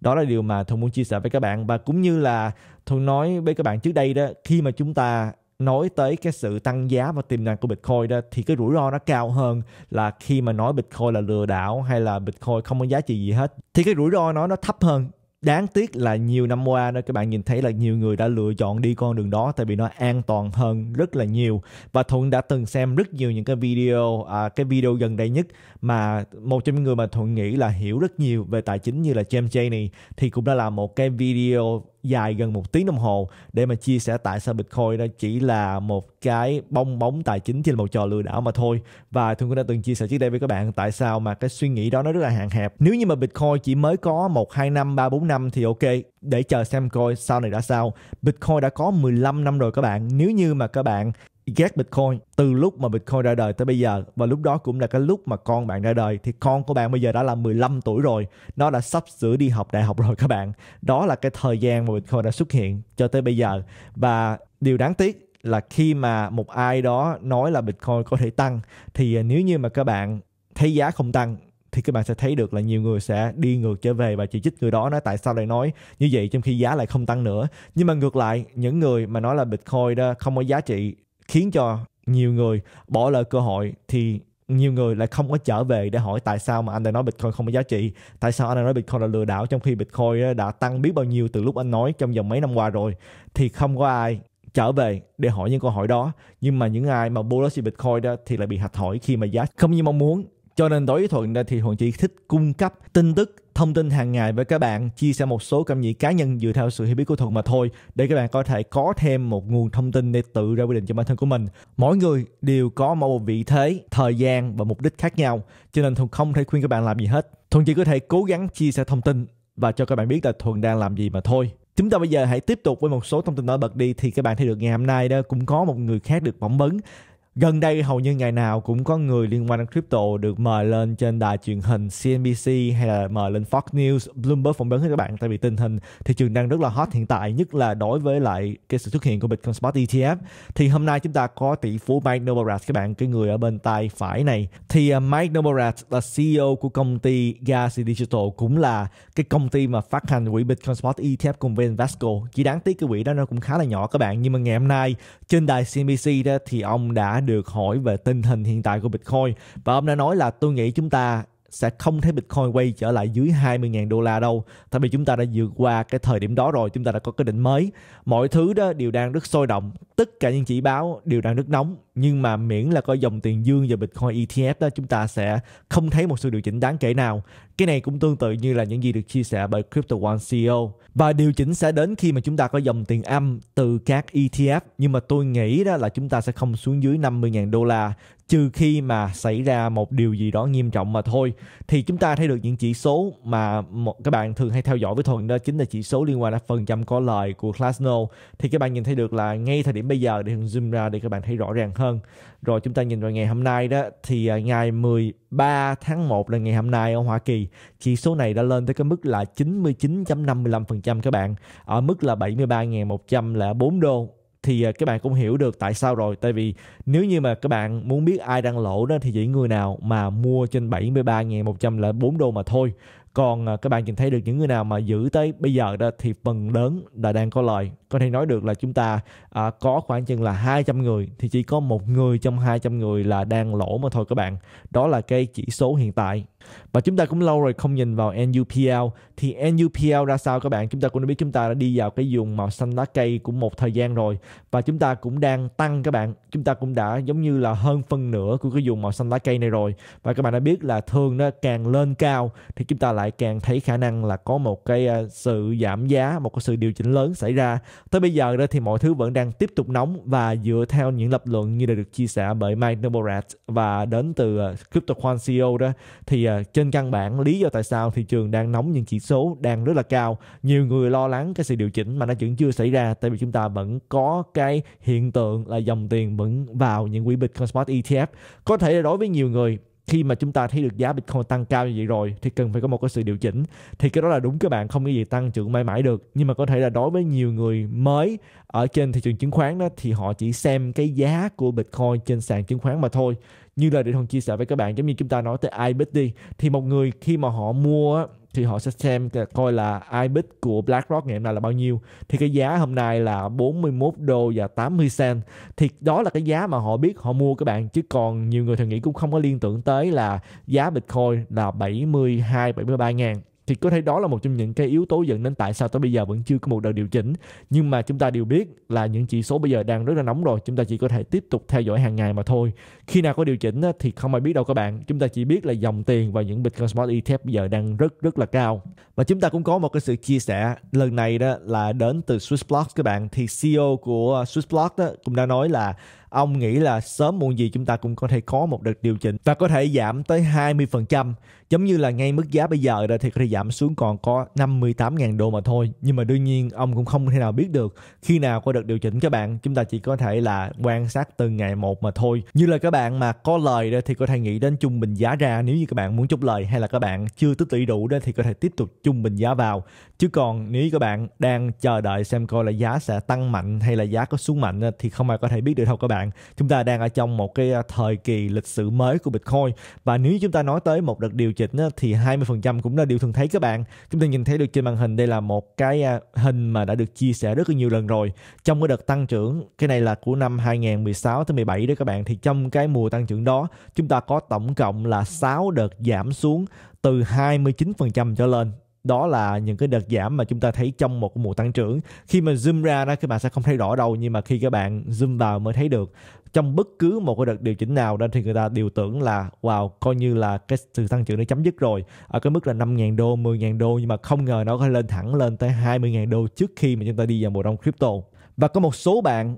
đó là điều mà tôi muốn chia sẻ với các bạn và cũng như là Thuận nói với các bạn trước đây đó, khi mà chúng ta nói tới cái sự tăng giá và tiềm năng của Bitcoin đó thì cái rủi ro nó cao hơn là khi mà nói Bitcoin là lừa đảo hay là Bitcoin không có giá trị gì hết thì cái rủi ro nó nó thấp hơn đáng tiếc là nhiều năm qua đó các bạn nhìn thấy là nhiều người đã lựa chọn đi con đường đó tại vì nó an toàn hơn rất là nhiều và thuận đã từng xem rất nhiều những cái video à, cái video gần đây nhất mà một trong những người mà thuận nghĩ là hiểu rất nhiều về tài chính như là james janey thì cũng đã làm một cái video dài gần một tiếng đồng hồ để mà chia sẻ tại sao Bitcoin đó chỉ là một cái bong bóng tài chính chỉ là một trò lừa đảo mà thôi và Thương cũng đã từng chia sẻ trước đây với các bạn tại sao mà cái suy nghĩ đó nó rất là hạn hẹp nếu như mà Bitcoin chỉ mới có một hai năm ba bốn năm thì ok để chờ xem coi sau này đã sao Bitcoin đã có 15 năm rồi các bạn nếu như mà các bạn ghét Bitcoin từ lúc mà Bitcoin ra đời tới bây giờ và lúc đó cũng là cái lúc mà con bạn ra đời thì con của bạn bây giờ đã là 15 tuổi rồi nó đã sắp sửa đi học đại học rồi các bạn đó là cái thời gian mà Bitcoin đã xuất hiện cho tới bây giờ và điều đáng tiếc là khi mà một ai đó nói là Bitcoin có thể tăng thì nếu như mà các bạn thấy giá không tăng thì các bạn sẽ thấy được là nhiều người sẽ đi ngược trở về và chỉ trích người đó nói tại sao lại nói như vậy trong khi giá lại không tăng nữa nhưng mà ngược lại những người mà nói là bitcoin đó không có giá trị khiến cho nhiều người bỏ lỡ cơ hội thì nhiều người lại không có trở về để hỏi tại sao mà anh đã nói Bitcoin không có giá trị, tại sao anh đã nói Bitcoin là lừa đảo trong khi Bitcoin đã tăng biết bao nhiêu từ lúc anh nói trong vòng mấy năm qua rồi thì không có ai trở về để hỏi những câu hỏi đó nhưng mà những ai mà bullish về Bitcoin đó thì lại bị hạch hỏi khi mà giá không như mong muốn cho nên đối với Thuận thì Thuận chỉ thích cung cấp tin tức thông tin hàng ngày với các bạn, chia sẻ một số cảm nghĩ cá nhân dựa theo sự hiểu biết của Thuận mà thôi để các bạn có thể có thêm một nguồn thông tin để tự ra quyết định cho bản thân của mình. Mỗi người đều có một vị thế, thời gian và mục đích khác nhau, cho nên Thuận không thể khuyên các bạn làm gì hết. Thuận chỉ có thể cố gắng chia sẻ thông tin và cho các bạn biết là Thuận đang làm gì mà thôi. Chúng ta bây giờ hãy tiếp tục với một số thông tin nổi bật đi thì các bạn thấy được ngày hôm nay đó cũng có một người khác được phỏng vấn Gần đây hầu như ngày nào cũng có người liên quan đến crypto được mời lên trên đài truyền hình CNBC hay là mời lên Fox News, Bloomberg phỏng vấn các bạn tại vì tình hình thị trường đang rất là hot hiện tại nhất là đối với lại cái sự xuất hiện của Bitcoin Spot ETF. Thì hôm nay chúng ta có tỷ phú Mike Novogratz các bạn, cái người ở bên tay phải này. Thì à, Mike Novogratz là CEO của công ty Gas Digital cũng là cái công ty mà phát hành quỹ Bitcoin Spot ETF cùng với Invesco. Chỉ đáng tiếc cái quỹ đó nó cũng khá là nhỏ các bạn nhưng mà ngày hôm nay trên đài CNBC đó thì ông đã được hỏi về tình hình hiện tại của Bitcoin và ông đã nói là tôi nghĩ chúng ta sẽ không thấy Bitcoin quay trở lại dưới 20.000 đô la đâu. Tại vì chúng ta đã vượt qua cái thời điểm đó rồi, chúng ta đã có cái đỉnh mới. Mọi thứ đó đều đang rất sôi động, tất cả những chỉ báo đều đang rất nóng. Nhưng mà miễn là có dòng tiền dương và Bitcoin ETF đó, chúng ta sẽ không thấy một sự điều chỉnh đáng kể nào. Cái này cũng tương tự như là những gì được chia sẻ bởi Crypto One CEO. Và điều chỉnh sẽ đến khi mà chúng ta có dòng tiền âm từ các ETF. Nhưng mà tôi nghĩ đó là chúng ta sẽ không xuống dưới 50.000 đô la trừ khi mà xảy ra một điều gì đó nghiêm trọng mà thôi thì chúng ta thấy được những chỉ số mà một các bạn thường hay theo dõi với thuận đó chính là chỉ số liên quan đến phần trăm có lời của Classno thì các bạn nhìn thấy được là ngay thời điểm bây giờ để zoom ra để các bạn thấy rõ ràng hơn rồi chúng ta nhìn vào ngày hôm nay đó thì à, ngày 13 tháng 1 là ngày hôm nay ở Hoa Kỳ chỉ số này đã lên tới cái mức là 99.55% các bạn ở mức là 73 104 đô thì à, các bạn cũng hiểu được tại sao rồi tại vì nếu như mà các bạn muốn biết ai đang lỗ đó thì chỉ người nào mà mua trên 73.104 đô mà thôi còn à, các bạn nhìn thấy được những người nào mà giữ tới bây giờ đó thì phần lớn là đang có lời có thể nói được là chúng ta à, có khoảng chừng là 200 người thì chỉ có một người trong 200 người là đang lỗ mà thôi các bạn đó là cái chỉ số hiện tại và chúng ta cũng lâu rồi không nhìn vào NUPL thì NUPL ra sao các bạn chúng ta cũng đã biết chúng ta đã đi vào cái vùng màu xanh lá cây cũng một thời gian rồi và chúng ta cũng đang tăng các bạn chúng ta cũng đã giống như là hơn phân nửa của cái vùng màu xanh lá cây này rồi và các bạn đã biết là thường nó càng lên cao thì chúng ta lại càng thấy khả năng là có một cái ờ, sự giảm giá một cái sự điều chỉnh lớn xảy ra tới bây giờ đó thì mọi thứ vẫn đang tiếp tục nóng và dựa theo những lập luận như là được chia sẻ bởi Mike Noborat và đến từ ờ, CryptoQuant CEO đó thì ờ, trên căn bản lý do tại sao thị trường đang nóng những chỉ số đang rất là cao nhiều người lo lắng cái sự điều chỉnh mà nó vẫn chưa xảy ra tại vì chúng ta vẫn có cái hiện tượng là dòng tiền vẫn vào những quỹ Bitcoin Spot ETF có thể là đối với nhiều người khi mà chúng ta thấy được giá Bitcoin tăng cao như vậy rồi thì cần phải có một cái sự điều chỉnh thì cái đó là đúng các bạn không có gì tăng trưởng mãi mãi được nhưng mà có thể là đối với nhiều người mới ở trên thị trường chứng khoán đó thì họ chỉ xem cái giá của Bitcoin trên sàn chứng khoán mà thôi như lời Định Hùng chia sẻ với các bạn giống như chúng ta nói tới IBIT đi thì một người khi mà họ mua thì họ sẽ xem coi là IBIT của BlackRock ngày hôm nay là bao nhiêu thì cái giá hôm nay là 41 đô và 80 cent thì đó là cái giá mà họ biết họ mua các bạn chứ còn nhiều người thường nghĩ cũng không có liên tưởng tới là giá Bitcoin là 72 73 ngàn thì có thể đó là một trong những cái yếu tố dẫn đến tại sao tới bây giờ vẫn chưa có một đợt điều chỉnh nhưng mà chúng ta đều biết là những chỉ số bây giờ đang rất là nóng rồi chúng ta chỉ có thể tiếp tục theo dõi hàng ngày mà thôi khi nào có điều chỉnh thì không ai biết đâu các bạn chúng ta chỉ biết là dòng tiền và những Bitcoin Smart ETF bây giờ đang rất rất là cao và chúng ta cũng có một cái sự chia sẻ lần này đó là đến từ Swissblocks các bạn thì CEO của Swissblocks đó cũng đã nói là ông nghĩ là sớm muộn gì chúng ta cũng có thể có một đợt điều chỉnh và có thể giảm tới 20% giống như là ngay mức giá bây giờ rồi thì có thể giảm xuống còn có 58.000 đô mà thôi nhưng mà đương nhiên ông cũng không thể nào biết được khi nào có đợt điều chỉnh các bạn chúng ta chỉ có thể là quan sát từng ngày một mà thôi như là các bạn mà có lời đó thì có thể nghĩ đến trung bình giá ra nếu như các bạn muốn chốt lời hay là các bạn chưa tích lũy đủ đó thì có thể tiếp tục trung bình giá vào chứ còn nếu các bạn đang chờ đợi xem coi là giá sẽ tăng mạnh hay là giá có xuống mạnh thì không ai có thể biết được đâu các bạn bạn chúng ta đang ở trong một cái ờ, thời kỳ lịch sử mới của Bitcoin và nếu như chúng ta nói tới một đợt điều chỉnh thì 20% cũng là điều thường thấy các bạn chúng ta nhìn thấy được trên màn hình đây là một cái ờ, hình mà đã được chia sẻ rất là nhiều lần rồi trong cái đợt tăng trưởng cái này là của năm 2016 tới 17 đó các bạn thì trong cái mùa tăng trưởng đó chúng ta có tổng cộng là 6 đợt giảm xuống từ 29% trở lên đó là những cái đợt giảm mà chúng ta thấy trong một mùa tăng trưởng khi mà zoom ra đó các bạn sẽ không thấy rõ đâu nhưng mà khi các bạn zoom vào mới thấy được trong bất cứ một cái đợt điều chỉnh nào đó thì người ta đều tưởng là wow coi như là cái sự tăng trưởng nó chấm dứt rồi ở cái mức là 5.000 đô 10.000 đô nhưng mà không ngờ nó có lên thẳng lên tới 20.000 đô trước khi mà chúng ta đi vào mùa đông crypto và có một số bạn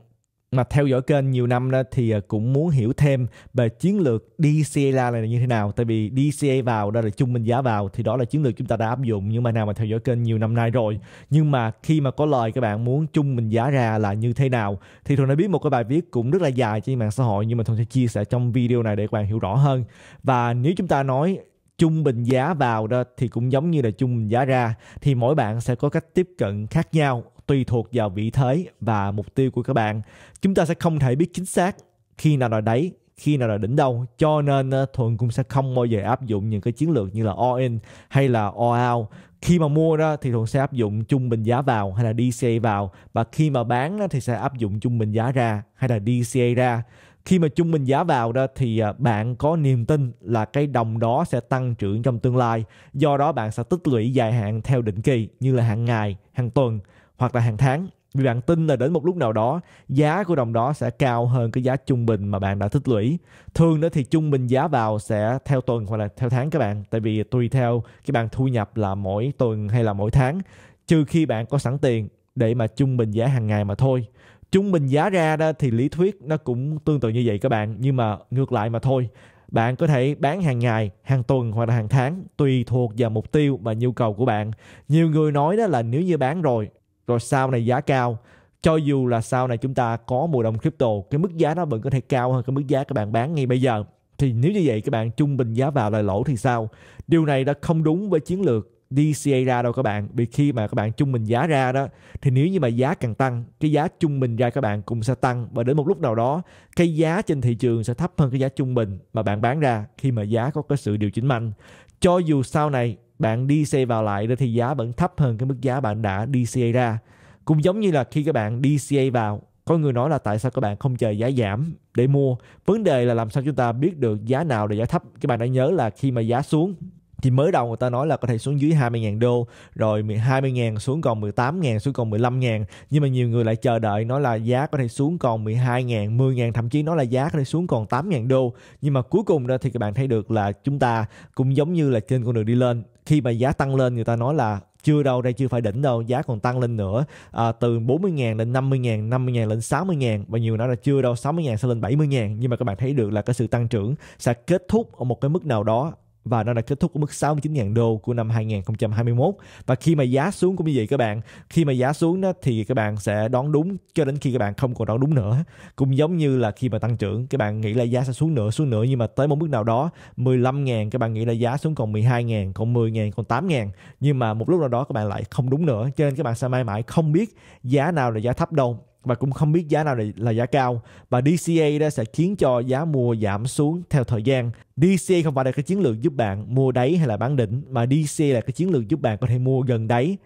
mà theo dõi kênh nhiều năm đó thì ờ, cũng muốn hiểu thêm về chiến lược DCA này là như thế nào tại vì DCA vào đó là trung bình giá vào thì đó là chiến lược chúng ta đã áp dụng nhưng mà nào mà theo dõi kênh nhiều năm nay rồi nhưng mà khi mà có lời các bạn muốn trung bình giá ra là như thế nào thì thường đã biết một cái bài viết cũng rất là dài trên mạng xã hội nhưng mà thường sẽ chia sẻ trong video này để các bạn hiểu rõ hơn và nếu chúng ta nói trung bình giá vào đó thì cũng giống như là trung bình giá ra thì mỗi bạn sẽ có cách tiếp cận khác nhau tùy thuộc vào vị thế và mục tiêu của các bạn chúng ta sẽ không thể biết chính xác khi nào là đáy khi nào là đỉnh đâu cho nên ờ, thuận cũng sẽ không bao giờ áp dụng những cái chiến lược như là all in hay là all out khi mà mua đó thì thuận sẽ áp dụng trung bình giá vào hay là DCA vào và khi mà bán đó thì sẽ áp dụng trung bình giá ra hay là DCA ra khi mà trung bình giá vào đó thì ờ, bạn có niềm tin là cái đồng đó sẽ tăng trưởng trong tương lai do đó bạn sẽ tích lũy dài hạn theo định kỳ như là hàng ngày hàng tuần hoặc là hàng tháng vì bạn tin là đến một lúc nào đó giá của đồng đó sẽ cao hơn cái giá trung bình mà bạn đã tích lũy thường đó thì trung bình giá vào sẽ theo tuần hoặc là theo tháng các bạn tại vì tùy theo cái bạn thu nhập là mỗi tuần hay là mỗi tháng trừ khi bạn có sẵn tiền để mà trung bình giá hàng ngày mà thôi trung bình giá ra đó thì lý thuyết nó cũng tương tự như vậy các bạn nhưng mà ngược lại mà thôi bạn có thể bán hàng ngày, hàng tuần hoặc là hàng tháng tùy thuộc vào mục tiêu và nhu cầu của bạn. Nhiều người nói đó là nếu như bán rồi rồi sau này giá cao cho dù là sau này chúng ta có mùa đông crypto cái mức giá nó vẫn có thể cao hơn cái mức giá các bạn bán ngay bây giờ thì nếu như vậy các bạn trung bình giá vào lời lỗ thì sao điều này đã không đúng với chiến lược DCA ra đâu các bạn vì khi mà các bạn trung bình giá ra đó thì nếu như mà giá càng tăng cái giá trung bình ra các bạn cũng sẽ tăng và đến một lúc nào đó cái giá trên thị trường sẽ thấp hơn cái giá trung bình mà bạn bán ra khi mà giá có cái sự điều chỉnh mạnh cho dù sau này bạn DCA vào lại thì giá vẫn thấp hơn cái mức giá bạn đã DCA ra cũng giống như là khi các bạn DCA vào có người nói là tại sao các bạn không chờ giá giảm để mua vấn đề là làm sao chúng ta biết được giá nào là giá thấp các bạn đã nhớ là khi mà giá xuống thì mới đầu người ta nói là có thể xuống dưới 20.000 đô rồi 20.000 xuống còn 18.000 xuống còn 15.000 nhưng mà nhiều người lại chờ đợi nó là giá có thể xuống còn 12.000 10.000 thậm chí nó là giá có thể xuống còn 8.000 đô nhưng mà cuối cùng đó thì các bạn thấy được là chúng ta cũng giống như là trên con đường đi lên khi mà giá tăng lên người ta nói là chưa đâu đây chưa phải đỉnh đâu giá còn tăng lên nữa à, từ 40.000 lên 50.000 50.000 lên 60.000 và nhiều nói là chưa đâu 60.000 sẽ lên 70.000 nhưng mà các bạn thấy được là cái sự tăng trưởng sẽ kết thúc ở một cái mức nào đó và nó đã kết thúc ở mức 69.000 đô của năm 2021 và khi mà giá xuống cũng như vậy các bạn khi mà giá xuống đó thì các bạn sẽ đón đúng cho đến khi các bạn không còn đón đúng nữa cũng giống như là khi mà tăng trưởng các bạn nghĩ là giá sẽ xuống nữa xuống nữa nhưng mà tới một mức nào đó 15.000 các bạn nghĩ là giá xuống còn 12.000 còn 10.000 còn 8.000 nhưng mà một lúc nào đó các bạn lại không đúng nữa cho nên các bạn sẽ mãi mãi không biết giá nào là giá thấp đâu và cũng không biết giá nào là, giá cao và DCA đó sẽ khiến cho giá mua giảm xuống theo thời gian. DCA không phải là cái chiến lược giúp bạn mua đáy hay là bán đỉnh mà DCA là cái chiến lược giúp bạn có thể mua gần đáy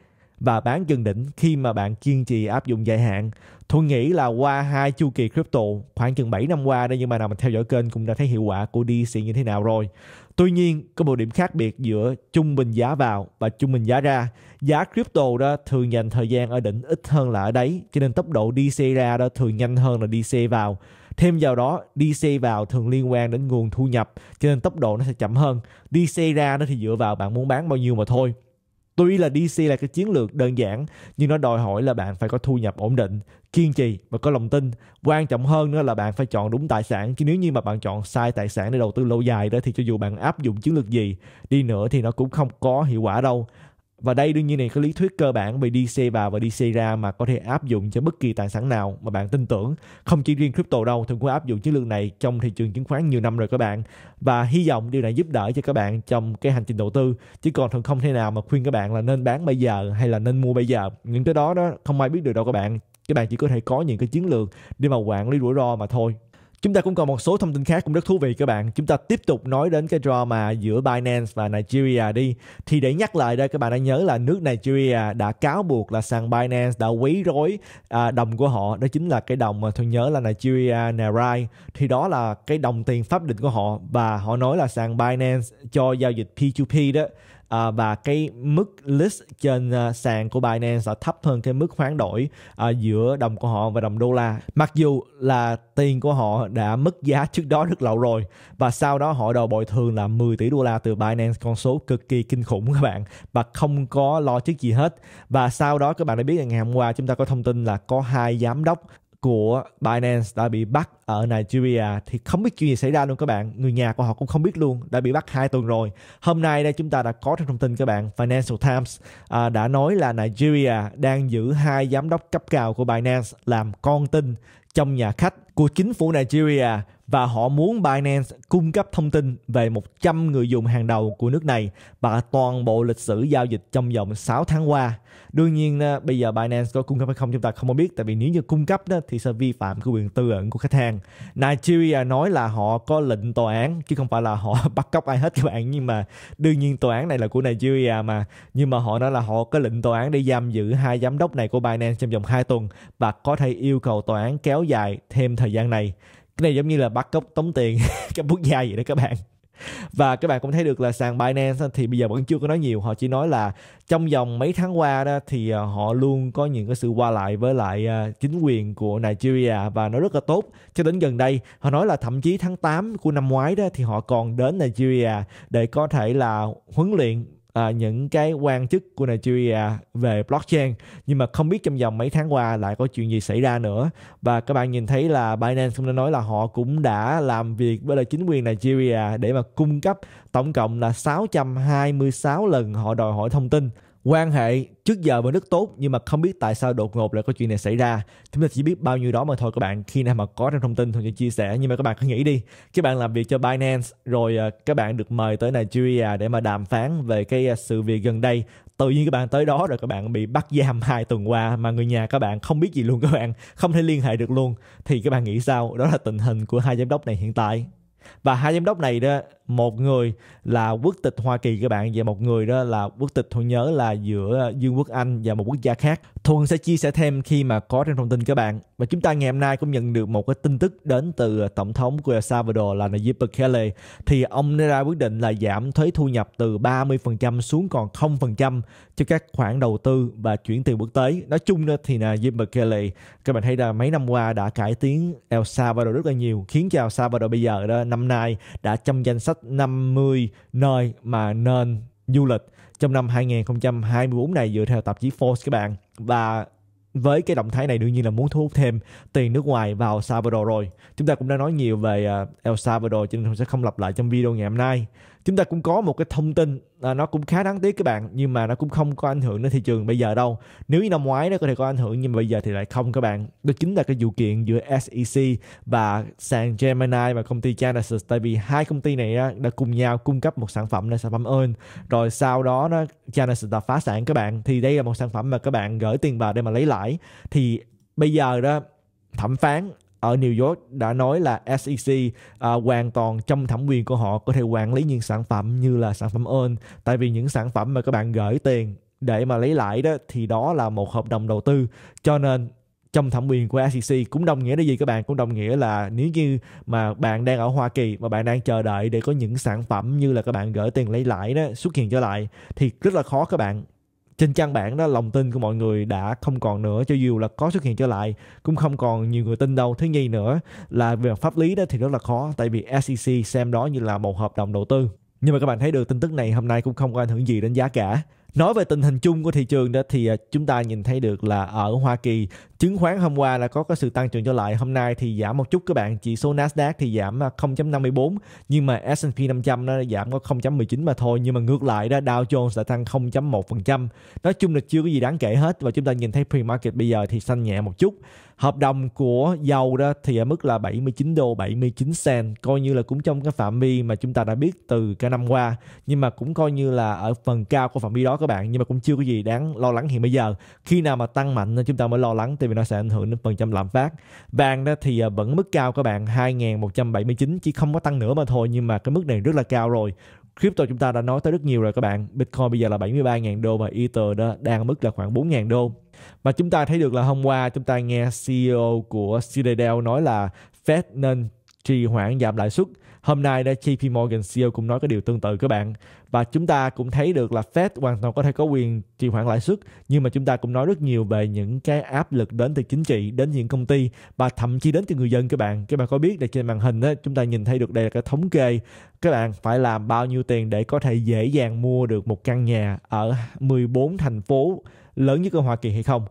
và bán gần đỉnh khi mà bạn kiên trì áp dụng dài hạn. Thuận nghĩ là qua hai chu kỳ crypto khoảng chừng 7 năm qua đây nhưng mà nào mình theo dõi kênh cũng đã thấy hiệu quả của DCA như thế nào rồi. Tuy nhiên, có một điểm khác biệt giữa trung bình giá vào và trung bình giá ra giá crypto đó thường dành thời gian ở đỉnh ít hơn là ở đấy cho nên tốc độ đi xe ra đó thường nhanh hơn là đi xe vào thêm vào đó đi xe vào thường liên quan đến nguồn thu nhập cho nên tốc độ nó sẽ chậm hơn đi xe ra nó thì dựa vào bạn muốn bán bao nhiêu mà thôi Tuy là đi xe là cái chiến lược đơn giản nhưng nó đòi hỏi là bạn phải có thu nhập ổn định, kiên trì và có lòng tin. Quan trọng hơn nữa là bạn phải chọn đúng tài sản chứ nếu như mà bạn chọn sai tài sản để đầu tư lâu dài đó thì cho dù bạn áp dụng chiến lược gì đi nữa thì nó cũng không có hiệu quả đâu và đây đương nhiên này có lý thuyết cơ bản về DC vào và DC ra mà có thể áp dụng cho bất kỳ tài sản nào mà bạn tin tưởng. Không chỉ riêng crypto đâu, thường cũng áp dụng chiến lược này trong thị trường chứng khoán nhiều năm rồi các bạn. Và hy vọng điều này giúp đỡ cho các bạn trong cái hành trình đầu tư. Chứ còn thường không thể nào mà khuyên các bạn là nên bán bây giờ hay là nên mua bây giờ. Những cái đó đó không ai biết được đâu các bạn. Các bạn chỉ có thể có những cái chiến lược để mà quản lý rủi ro mà thôi. Chúng ta cũng còn một số thông tin khác cũng rất thú vị các bạn. Chúng ta tiếp tục nói đến cái drama giữa Binance và Nigeria đi. Thì để nhắc lại đây các bạn đã nhớ là nước Nigeria đã cáo buộc là sàn Binance đã quấy rối à, đồng của họ. Đó chính là cái đồng mà tôi nhớ là Nigeria Naira. Thì đó là cái đồng tiền pháp định của họ và họ nói là sàn Binance cho giao dịch P2P đó à, và cái mức list trên à, sàn của Binance là thấp hơn cái mức hoán đổi à, giữa đồng của họ và đồng đô la mặc dù là tiền của họ đã mất giá trước đó rất lâu rồi và sau đó họ đòi bồi thường là 10 tỷ đô la từ Binance con số cực kỳ kinh khủng các bạn và không có lo trước gì hết và sau đó các bạn đã biết là ngày hôm qua chúng ta có thông tin là có hai giám đốc của Binance đã bị bắt ở Nigeria thì không biết chuyện gì xảy ra luôn các bạn người nhà của họ cũng không biết luôn đã bị bắt hai tuần rồi hôm nay đây chúng ta đã có thông tin các bạn Financial Times à, đã nói là Nigeria đang giữ hai giám đốc cấp cao của Binance làm con tin trong nhà khách của chính phủ Nigeria và họ muốn Binance cung cấp thông tin về 100 người dùng hàng đầu của nước này và toàn bộ lịch sử giao dịch trong vòng 6 tháng qua. Đương nhiên ờ, bây giờ Binance có cung cấp hay không chúng ta không biết tại vì nếu như cung cấp đó, thì sẽ vi phạm cái quyền tư ẩn của khách hàng. Nigeria nói là họ có lệnh tòa án chứ không phải là họ bắt cóc ai hết các bạn nhưng mà đương nhiên tòa án này là của Nigeria mà nhưng mà họ nói là họ có lệnh tòa án để giam giữ hai giám đốc này của Binance trong vòng 2 tuần và có thể yêu cầu tòa án kéo dài thêm thời gian này cái này giống như là bắt cóc tống tiền cái quốc gia vậy đó các bạn và các bạn cũng thấy được là sàn Binance thì bây giờ vẫn chưa có nói nhiều họ chỉ nói là trong vòng mấy tháng qua đó thì à, họ luôn có những cái sự qua lại với lại à, chính quyền của Nigeria và nó rất là tốt cho đến gần đây họ nói là thậm chí tháng 8 của năm ngoái đó thì họ còn đến Nigeria để có thể là huấn luyện à, những cái quan chức của Nigeria về blockchain nhưng mà không biết trong vòng mấy tháng qua lại có chuyện gì xảy ra nữa và các bạn nhìn thấy là Binance cũng đã nói là họ cũng đã làm việc với lại chính quyền Nigeria để mà cung cấp tổng cộng là 626 lần họ đòi hỏi thông tin quan hệ trước giờ vẫn rất tốt nhưng mà không biết tại sao đột ngột lại có chuyện này xảy ra chúng ta chỉ biết bao nhiêu đó mà thôi các bạn khi nào mà có trong thông tin thì sẽ chia sẻ nhưng mà các bạn cứ nghĩ đi các bạn làm việc cho Binance rồi à, các bạn được mời tới Nigeria để mà đàm phán về cái à, sự việc gần đây tự nhiên các bạn tới đó rồi các bạn bị bắt giam hai tuần qua mà người nhà các bạn không biết gì luôn các bạn không thể liên hệ được luôn thì các bạn nghĩ sao đó là tình hình của hai giám đốc này hiện tại và hai giám đốc này đó một người là quốc tịch Hoa Kỳ các bạn và một người đó là quốc tịch Thuận nhớ là giữa Dương quốc Anh và một quốc gia khác Thuận sẽ chia sẻ thêm khi mà có trên thông tin các bạn và chúng ta ngày hôm nay cũng nhận được một cái tin tức đến từ tổng thống của El Salvador là Nayib Bukele thì ông đã ra quyết định là giảm thuế thu nhập từ 30% xuống còn 0% cho các khoản đầu tư và chuyển tiền quốc tế nói chung đó thì Nayib Bukele các bạn thấy là mấy năm qua đã cải tiến El Salvador rất là nhiều khiến cho El Salvador bây giờ đó năm nay đã trong danh sách 50 nơi mà nên du lịch trong năm 2024 này dựa theo tạp chí Forbes các bạn và với cái động thái này đương nhiên là muốn thu hút thêm tiền nước ngoài vào Salvador rồi. Chúng ta cũng đã nói nhiều về à, El Salvador cho nên tôi sẽ không lặp lại trong video ngày hôm nay chúng ta cũng có một cái thông tin à, nó cũng khá đáng tiếc các bạn nhưng mà nó cũng không có ảnh hưởng đến thị trường bây giờ đâu nếu như năm ngoái nó có thể có ảnh hưởng nhưng mà bây giờ thì lại không các bạn đó chính là cái vụ kiện giữa SEC và sàn Gemini và công ty Genesis tại vì hai công ty này đã cùng nhau cung cấp một sản phẩm là sản phẩm earn rồi sau đó nó Genesis đã phá sản các bạn thì đây là một sản phẩm mà các bạn gửi tiền vào để mà lấy lãi thì bây giờ đó thẩm phán ở New York đã nói là SEC à, hoàn toàn trong thẩm quyền của họ có thể quản lý những sản phẩm như là sản phẩm earn tại vì những sản phẩm mà các bạn gửi tiền để mà lấy lại đó thì đó là một hợp đồng đầu tư cho nên trong thẩm quyền của SEC cũng đồng nghĩa là gì các bạn cũng đồng nghĩa là nếu như mà bạn đang ở Hoa Kỳ mà bạn đang chờ đợi để có những sản phẩm như là các bạn gửi tiền lấy lãi đó xuất hiện trở lại thì rất là khó các bạn trên trang bản đó lòng tin của mọi người đã không còn nữa cho dù là có xuất hiện trở lại cũng không còn nhiều người tin đâu thứ nhì nữa là về pháp lý đó thì rất là khó tại vì SEC xem đó như là một hợp đồng đầu tư nhưng mà các bạn thấy được tin tức này hôm nay cũng không có ảnh hưởng gì đến giá cả nói về tình hình chung của thị trường đó thì à, chúng ta nhìn thấy được là ở Hoa Kỳ chứng khoán hôm qua là có cái sự tăng trưởng trở lại hôm nay thì giảm một chút các bạn chỉ số Nasdaq thì giảm 0.54 à, nhưng mà S&P 500 nó giảm có 0.19 mà thôi nhưng mà ngược lại đó Dow Jones đã tăng 0.1% nói chung là chưa có gì đáng kể hết và chúng ta nhìn thấy pre-market bây giờ thì xanh nhẹ một chút hợp đồng của dầu đó thì ở mức là 79 đô 79 cent coi như là cũng trong cái phạm vi mà chúng ta đã biết từ cả năm qua nhưng mà cũng coi như là ở phần cao của phạm vi đó các bạn nhưng mà cũng chưa có gì đáng lo lắng hiện bây giờ khi nào mà tăng mạnh chúng ta mới lo lắng tại vì nó sẽ ảnh hưởng đến phần trăm lạm phát vàng đó thì à, vẫn mức cao các bạn 2.179 chỉ không có tăng nữa mà thôi nhưng mà cái mức này rất là cao rồi crypto chúng ta đã nói tới rất nhiều rồi các bạn Bitcoin bây giờ là 73.000 đô và Ether đó đang ở mức là khoảng 4.000 đô mà chúng ta thấy được là hôm qua chúng ta nghe CEO của Citadel nói là Fed nên trì hoãn giảm lãi suất. Hôm nay đã JP Morgan CEO cũng nói cái điều tương tự các bạn. Và chúng ta cũng thấy được là Fed hoàn toàn có thể có quyền trì hoãn lãi suất. Nhưng mà chúng ta cũng nói rất nhiều về những cái áp lực đến từ chính trị, đến những công ty và thậm chí đến từ người dân các bạn. Các bạn có biết là trên màn hình đó, chúng ta nhìn thấy được đây là cái thống kê các bạn phải làm bao nhiêu tiền để có thể dễ dàng mua được một căn nhà ở 14 thành phố lớn nhất ở Hoa Kỳ hay không.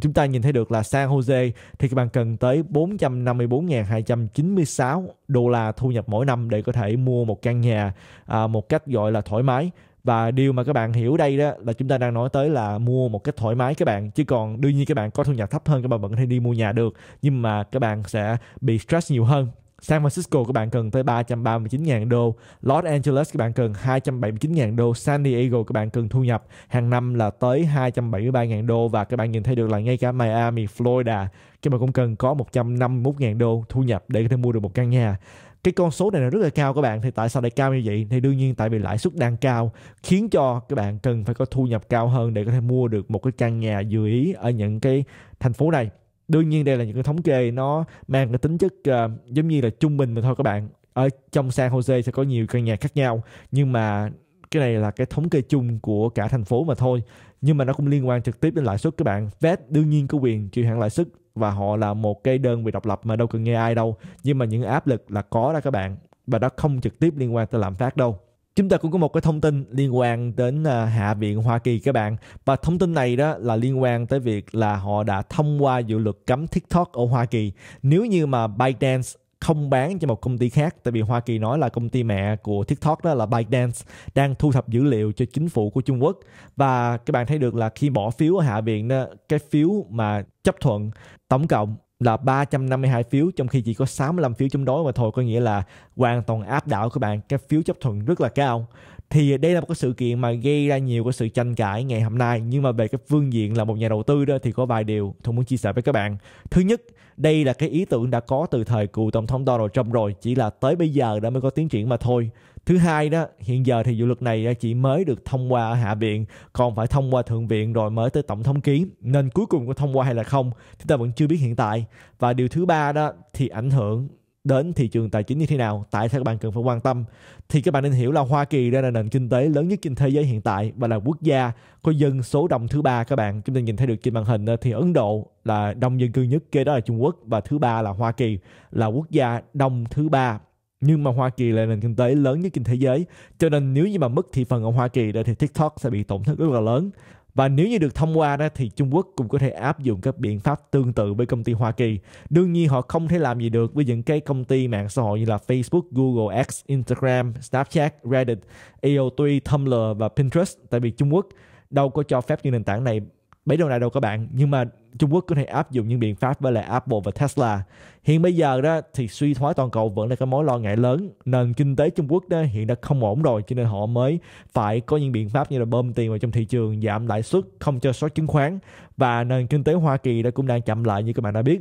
Chúng ta nhìn thấy được là San Jose thì các bạn cần tới 454.296 đô la thu nhập mỗi năm để có thể mua một căn nhà à, một cách gọi là thoải mái và điều mà các bạn hiểu đây đó là chúng ta đang nói tới là mua một cách thoải mái các bạn chứ còn đương nhiên các bạn có thu nhập thấp hơn các bạn vẫn có thể đi mua nhà được nhưng mà các bạn sẽ bị stress nhiều hơn San Francisco các bạn cần tới 339.000 đô, Los Angeles các bạn cần 279.000 đô, San Diego các bạn cần thu nhập hàng năm là tới 273.000 đô và các bạn nhìn thấy được là ngay cả Miami, Florida các bạn cũng cần có 151.000 đô thu nhập để có thể mua được một căn nhà cái con số này là rất là cao các bạn thì tại sao lại cao như vậy thì đương nhiên tại vì lãi suất đang cao khiến cho các bạn cần phải có thu nhập cao hơn để có thể mua được một cái căn nhà dự ý ở những cái thành phố này đương nhiên đây là những cái thống kê nó mang cái tính chất uh, giống như là trung bình mà thôi các bạn ở trong San Jose sẽ có nhiều căn nhà khác nhau nhưng mà cái này là cái thống kê chung của cả thành phố mà thôi nhưng mà nó cũng liên quan trực tiếp đến lãi suất các bạn Fed đương nhiên có quyền chịu hạn lãi suất và họ là một cái đơn vị độc lập mà đâu cần nghe ai đâu nhưng mà những áp lực là có đó các bạn và nó không trực tiếp liên quan tới lạm phát đâu chúng ta cũng có một cái thông tin liên quan đến à, hạ viện Hoa Kỳ các bạn và thông tin này đó là liên quan tới việc là họ đã thông qua dự luật cấm TikTok ở Hoa Kỳ nếu như mà ByteDance không bán cho một công ty khác tại vì Hoa Kỳ nói là công ty mẹ của TikTok đó là ByteDance đang thu thập dữ liệu cho chính phủ của Trung Quốc và các bạn thấy được là khi bỏ phiếu ở hạ viện đó, cái phiếu mà chấp thuận tổng cộng là 352 phiếu trong khi chỉ có 65 phiếu chống đối mà thôi có nghĩa là hoàn toàn áp đảo các bạn cái phiếu chấp thuận rất là cao thì đây là một cái sự kiện mà gây ra nhiều cái sự tranh cãi ngày hôm nay nhưng mà về cái phương diện là một nhà đầu tư đó thì có vài điều tôi muốn chia sẻ với các bạn thứ nhất đây là cái ý tưởng đã có từ thời cựu tổng thống Donald Trump rồi chỉ là tới bây giờ đã mới có tiến triển mà thôi thứ hai đó hiện giờ thì dự luật này à, chỉ mới được thông qua ở hạ viện còn phải thông qua thượng viện rồi mới tới tổng thống ký nên cuối cùng có thông qua hay là không chúng ta vẫn chưa biết hiện tại và điều thứ ba đó thì ảnh hưởng đến thị trường tài chính như thế nào tại sao các bạn cần phải quan tâm thì các bạn nên hiểu là Hoa Kỳ đang là nền kinh tế lớn nhất trên thế giới hiện tại và là quốc gia có dân số đông thứ ba các bạn chúng ta nhìn thấy được trên màn hình thì Ấn Độ là đông dân cư nhất kế đó là Trung Quốc và thứ ba là Hoa Kỳ là quốc gia đông thứ ba nhưng mà Hoa Kỳ là nền kinh tế lớn nhất trên thế giới cho nên nếu như mà mất thị phần ở Hoa Kỳ đó thì TikTok sẽ bị tổn thất rất là lớn và nếu như được thông qua đó thì Trung Quốc cũng có thể áp dụng các biện pháp tương tự với công ty Hoa Kỳ. Đương nhiên họ không thể làm gì được với những cái công ty mạng xã hội như là Facebook, Google X, Instagram, Snapchat, Reddit, AO3, Tumblr và Pinterest tại vì Trung Quốc đâu có cho phép những nền tảng này bấy đâu này đâu các bạn nhưng mà Trung Quốc có thể áp dụng những biện pháp với lại Apple và Tesla hiện bây giờ đó thì suy thoái toàn cầu vẫn là cái mối lo ngại lớn nền kinh tế Trung Quốc đó hiện đã không ổn rồi cho nên họ mới phải có những biện pháp như là bơm tiền vào trong thị trường giảm lãi suất không cho sót chứng khoán và nền kinh tế Hoa Kỳ đã cũng đang chậm lại như các bạn đã biết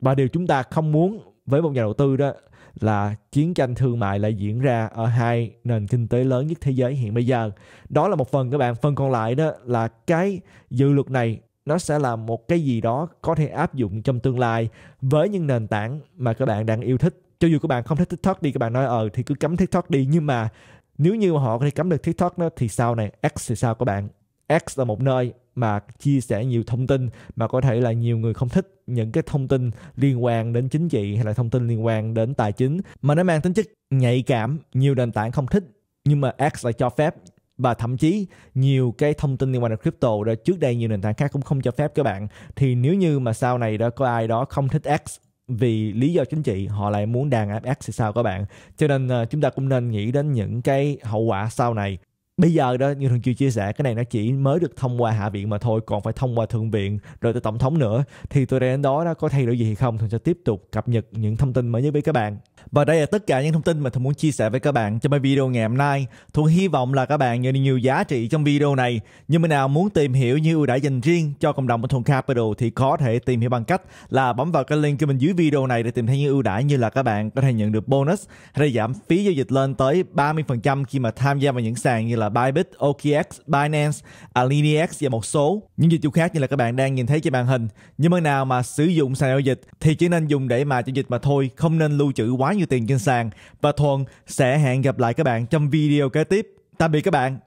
và điều chúng ta không muốn với một nhà đầu tư đó là chiến tranh thương mại lại diễn ra ở hai nền kinh tế lớn nhất thế giới hiện bây giờ. Đó là một phần các bạn, phần còn lại đó là cái dự luật này nó sẽ là một cái gì đó có thể áp dụng trong tương lai với những nền tảng mà các bạn đang yêu thích. Cho dù các bạn không thích TikTok đi, các bạn nói ờ thì cứ cấm TikTok đi nhưng mà nếu như họ có thể cấm được TikTok đó thì sau này X thì sao các bạn? X là một nơi mà chia sẻ nhiều thông tin mà có thể là nhiều người không thích những cái thông tin liên quan đến chính trị hay là thông tin liên quan đến tài chính mà nó mang tính chất nhạy cảm nhiều nền tảng không thích nhưng mà X lại cho phép và thậm chí nhiều cái thông tin liên quan đến crypto đó trước đây nhiều nền tảng khác cũng không cho phép các bạn thì nếu như mà sau này đó có ai đó không thích X vì lý do chính trị họ lại muốn đàn áp X thì sao các bạn cho nên ờ, chúng ta cũng nên nghĩ đến những cái hậu quả sau này bây giờ đó như thường chưa chia sẻ cái này nó chỉ mới được thông qua hạ viện mà thôi còn phải thông qua thượng viện rồi tới tổng thống nữa thì tôi đến đó nó có thay đổi gì hay không tôi sẽ tiếp tục cập nhật những thông tin mới nhất với các bạn và đây là tất cả những thông tin mà Thuận muốn chia sẻ với các bạn trong video ngày hôm nay. Thuận hy vọng là các bạn nhận được nhiều giá trị trong video này. Như mình nào muốn tìm hiểu những ưu đãi dành riêng cho cộng đồng của Thuận Capital thì có thể tìm hiểu bằng cách là bấm vào cái link cho mình dưới video này để tìm thấy những ưu đãi như là các bạn có thể nhận được bonus hay là giảm phí giao dịch lên tới 30% khi mà tham gia vào những sàn như là Bybit, OKX, Binance, AlineX và một số những dịch vụ khác như là các bạn đang nhìn thấy trên màn hình. Nhưng mà nào mà sử dụng sàn giao dịch thì chỉ nên dùng để mà giao dịch mà thôi, không nên lưu trữ quá nhiêu tiền trên sàn và Thuận sẽ hẹn gặp lại các bạn trong video kế tiếp. Tạm biệt các bạn.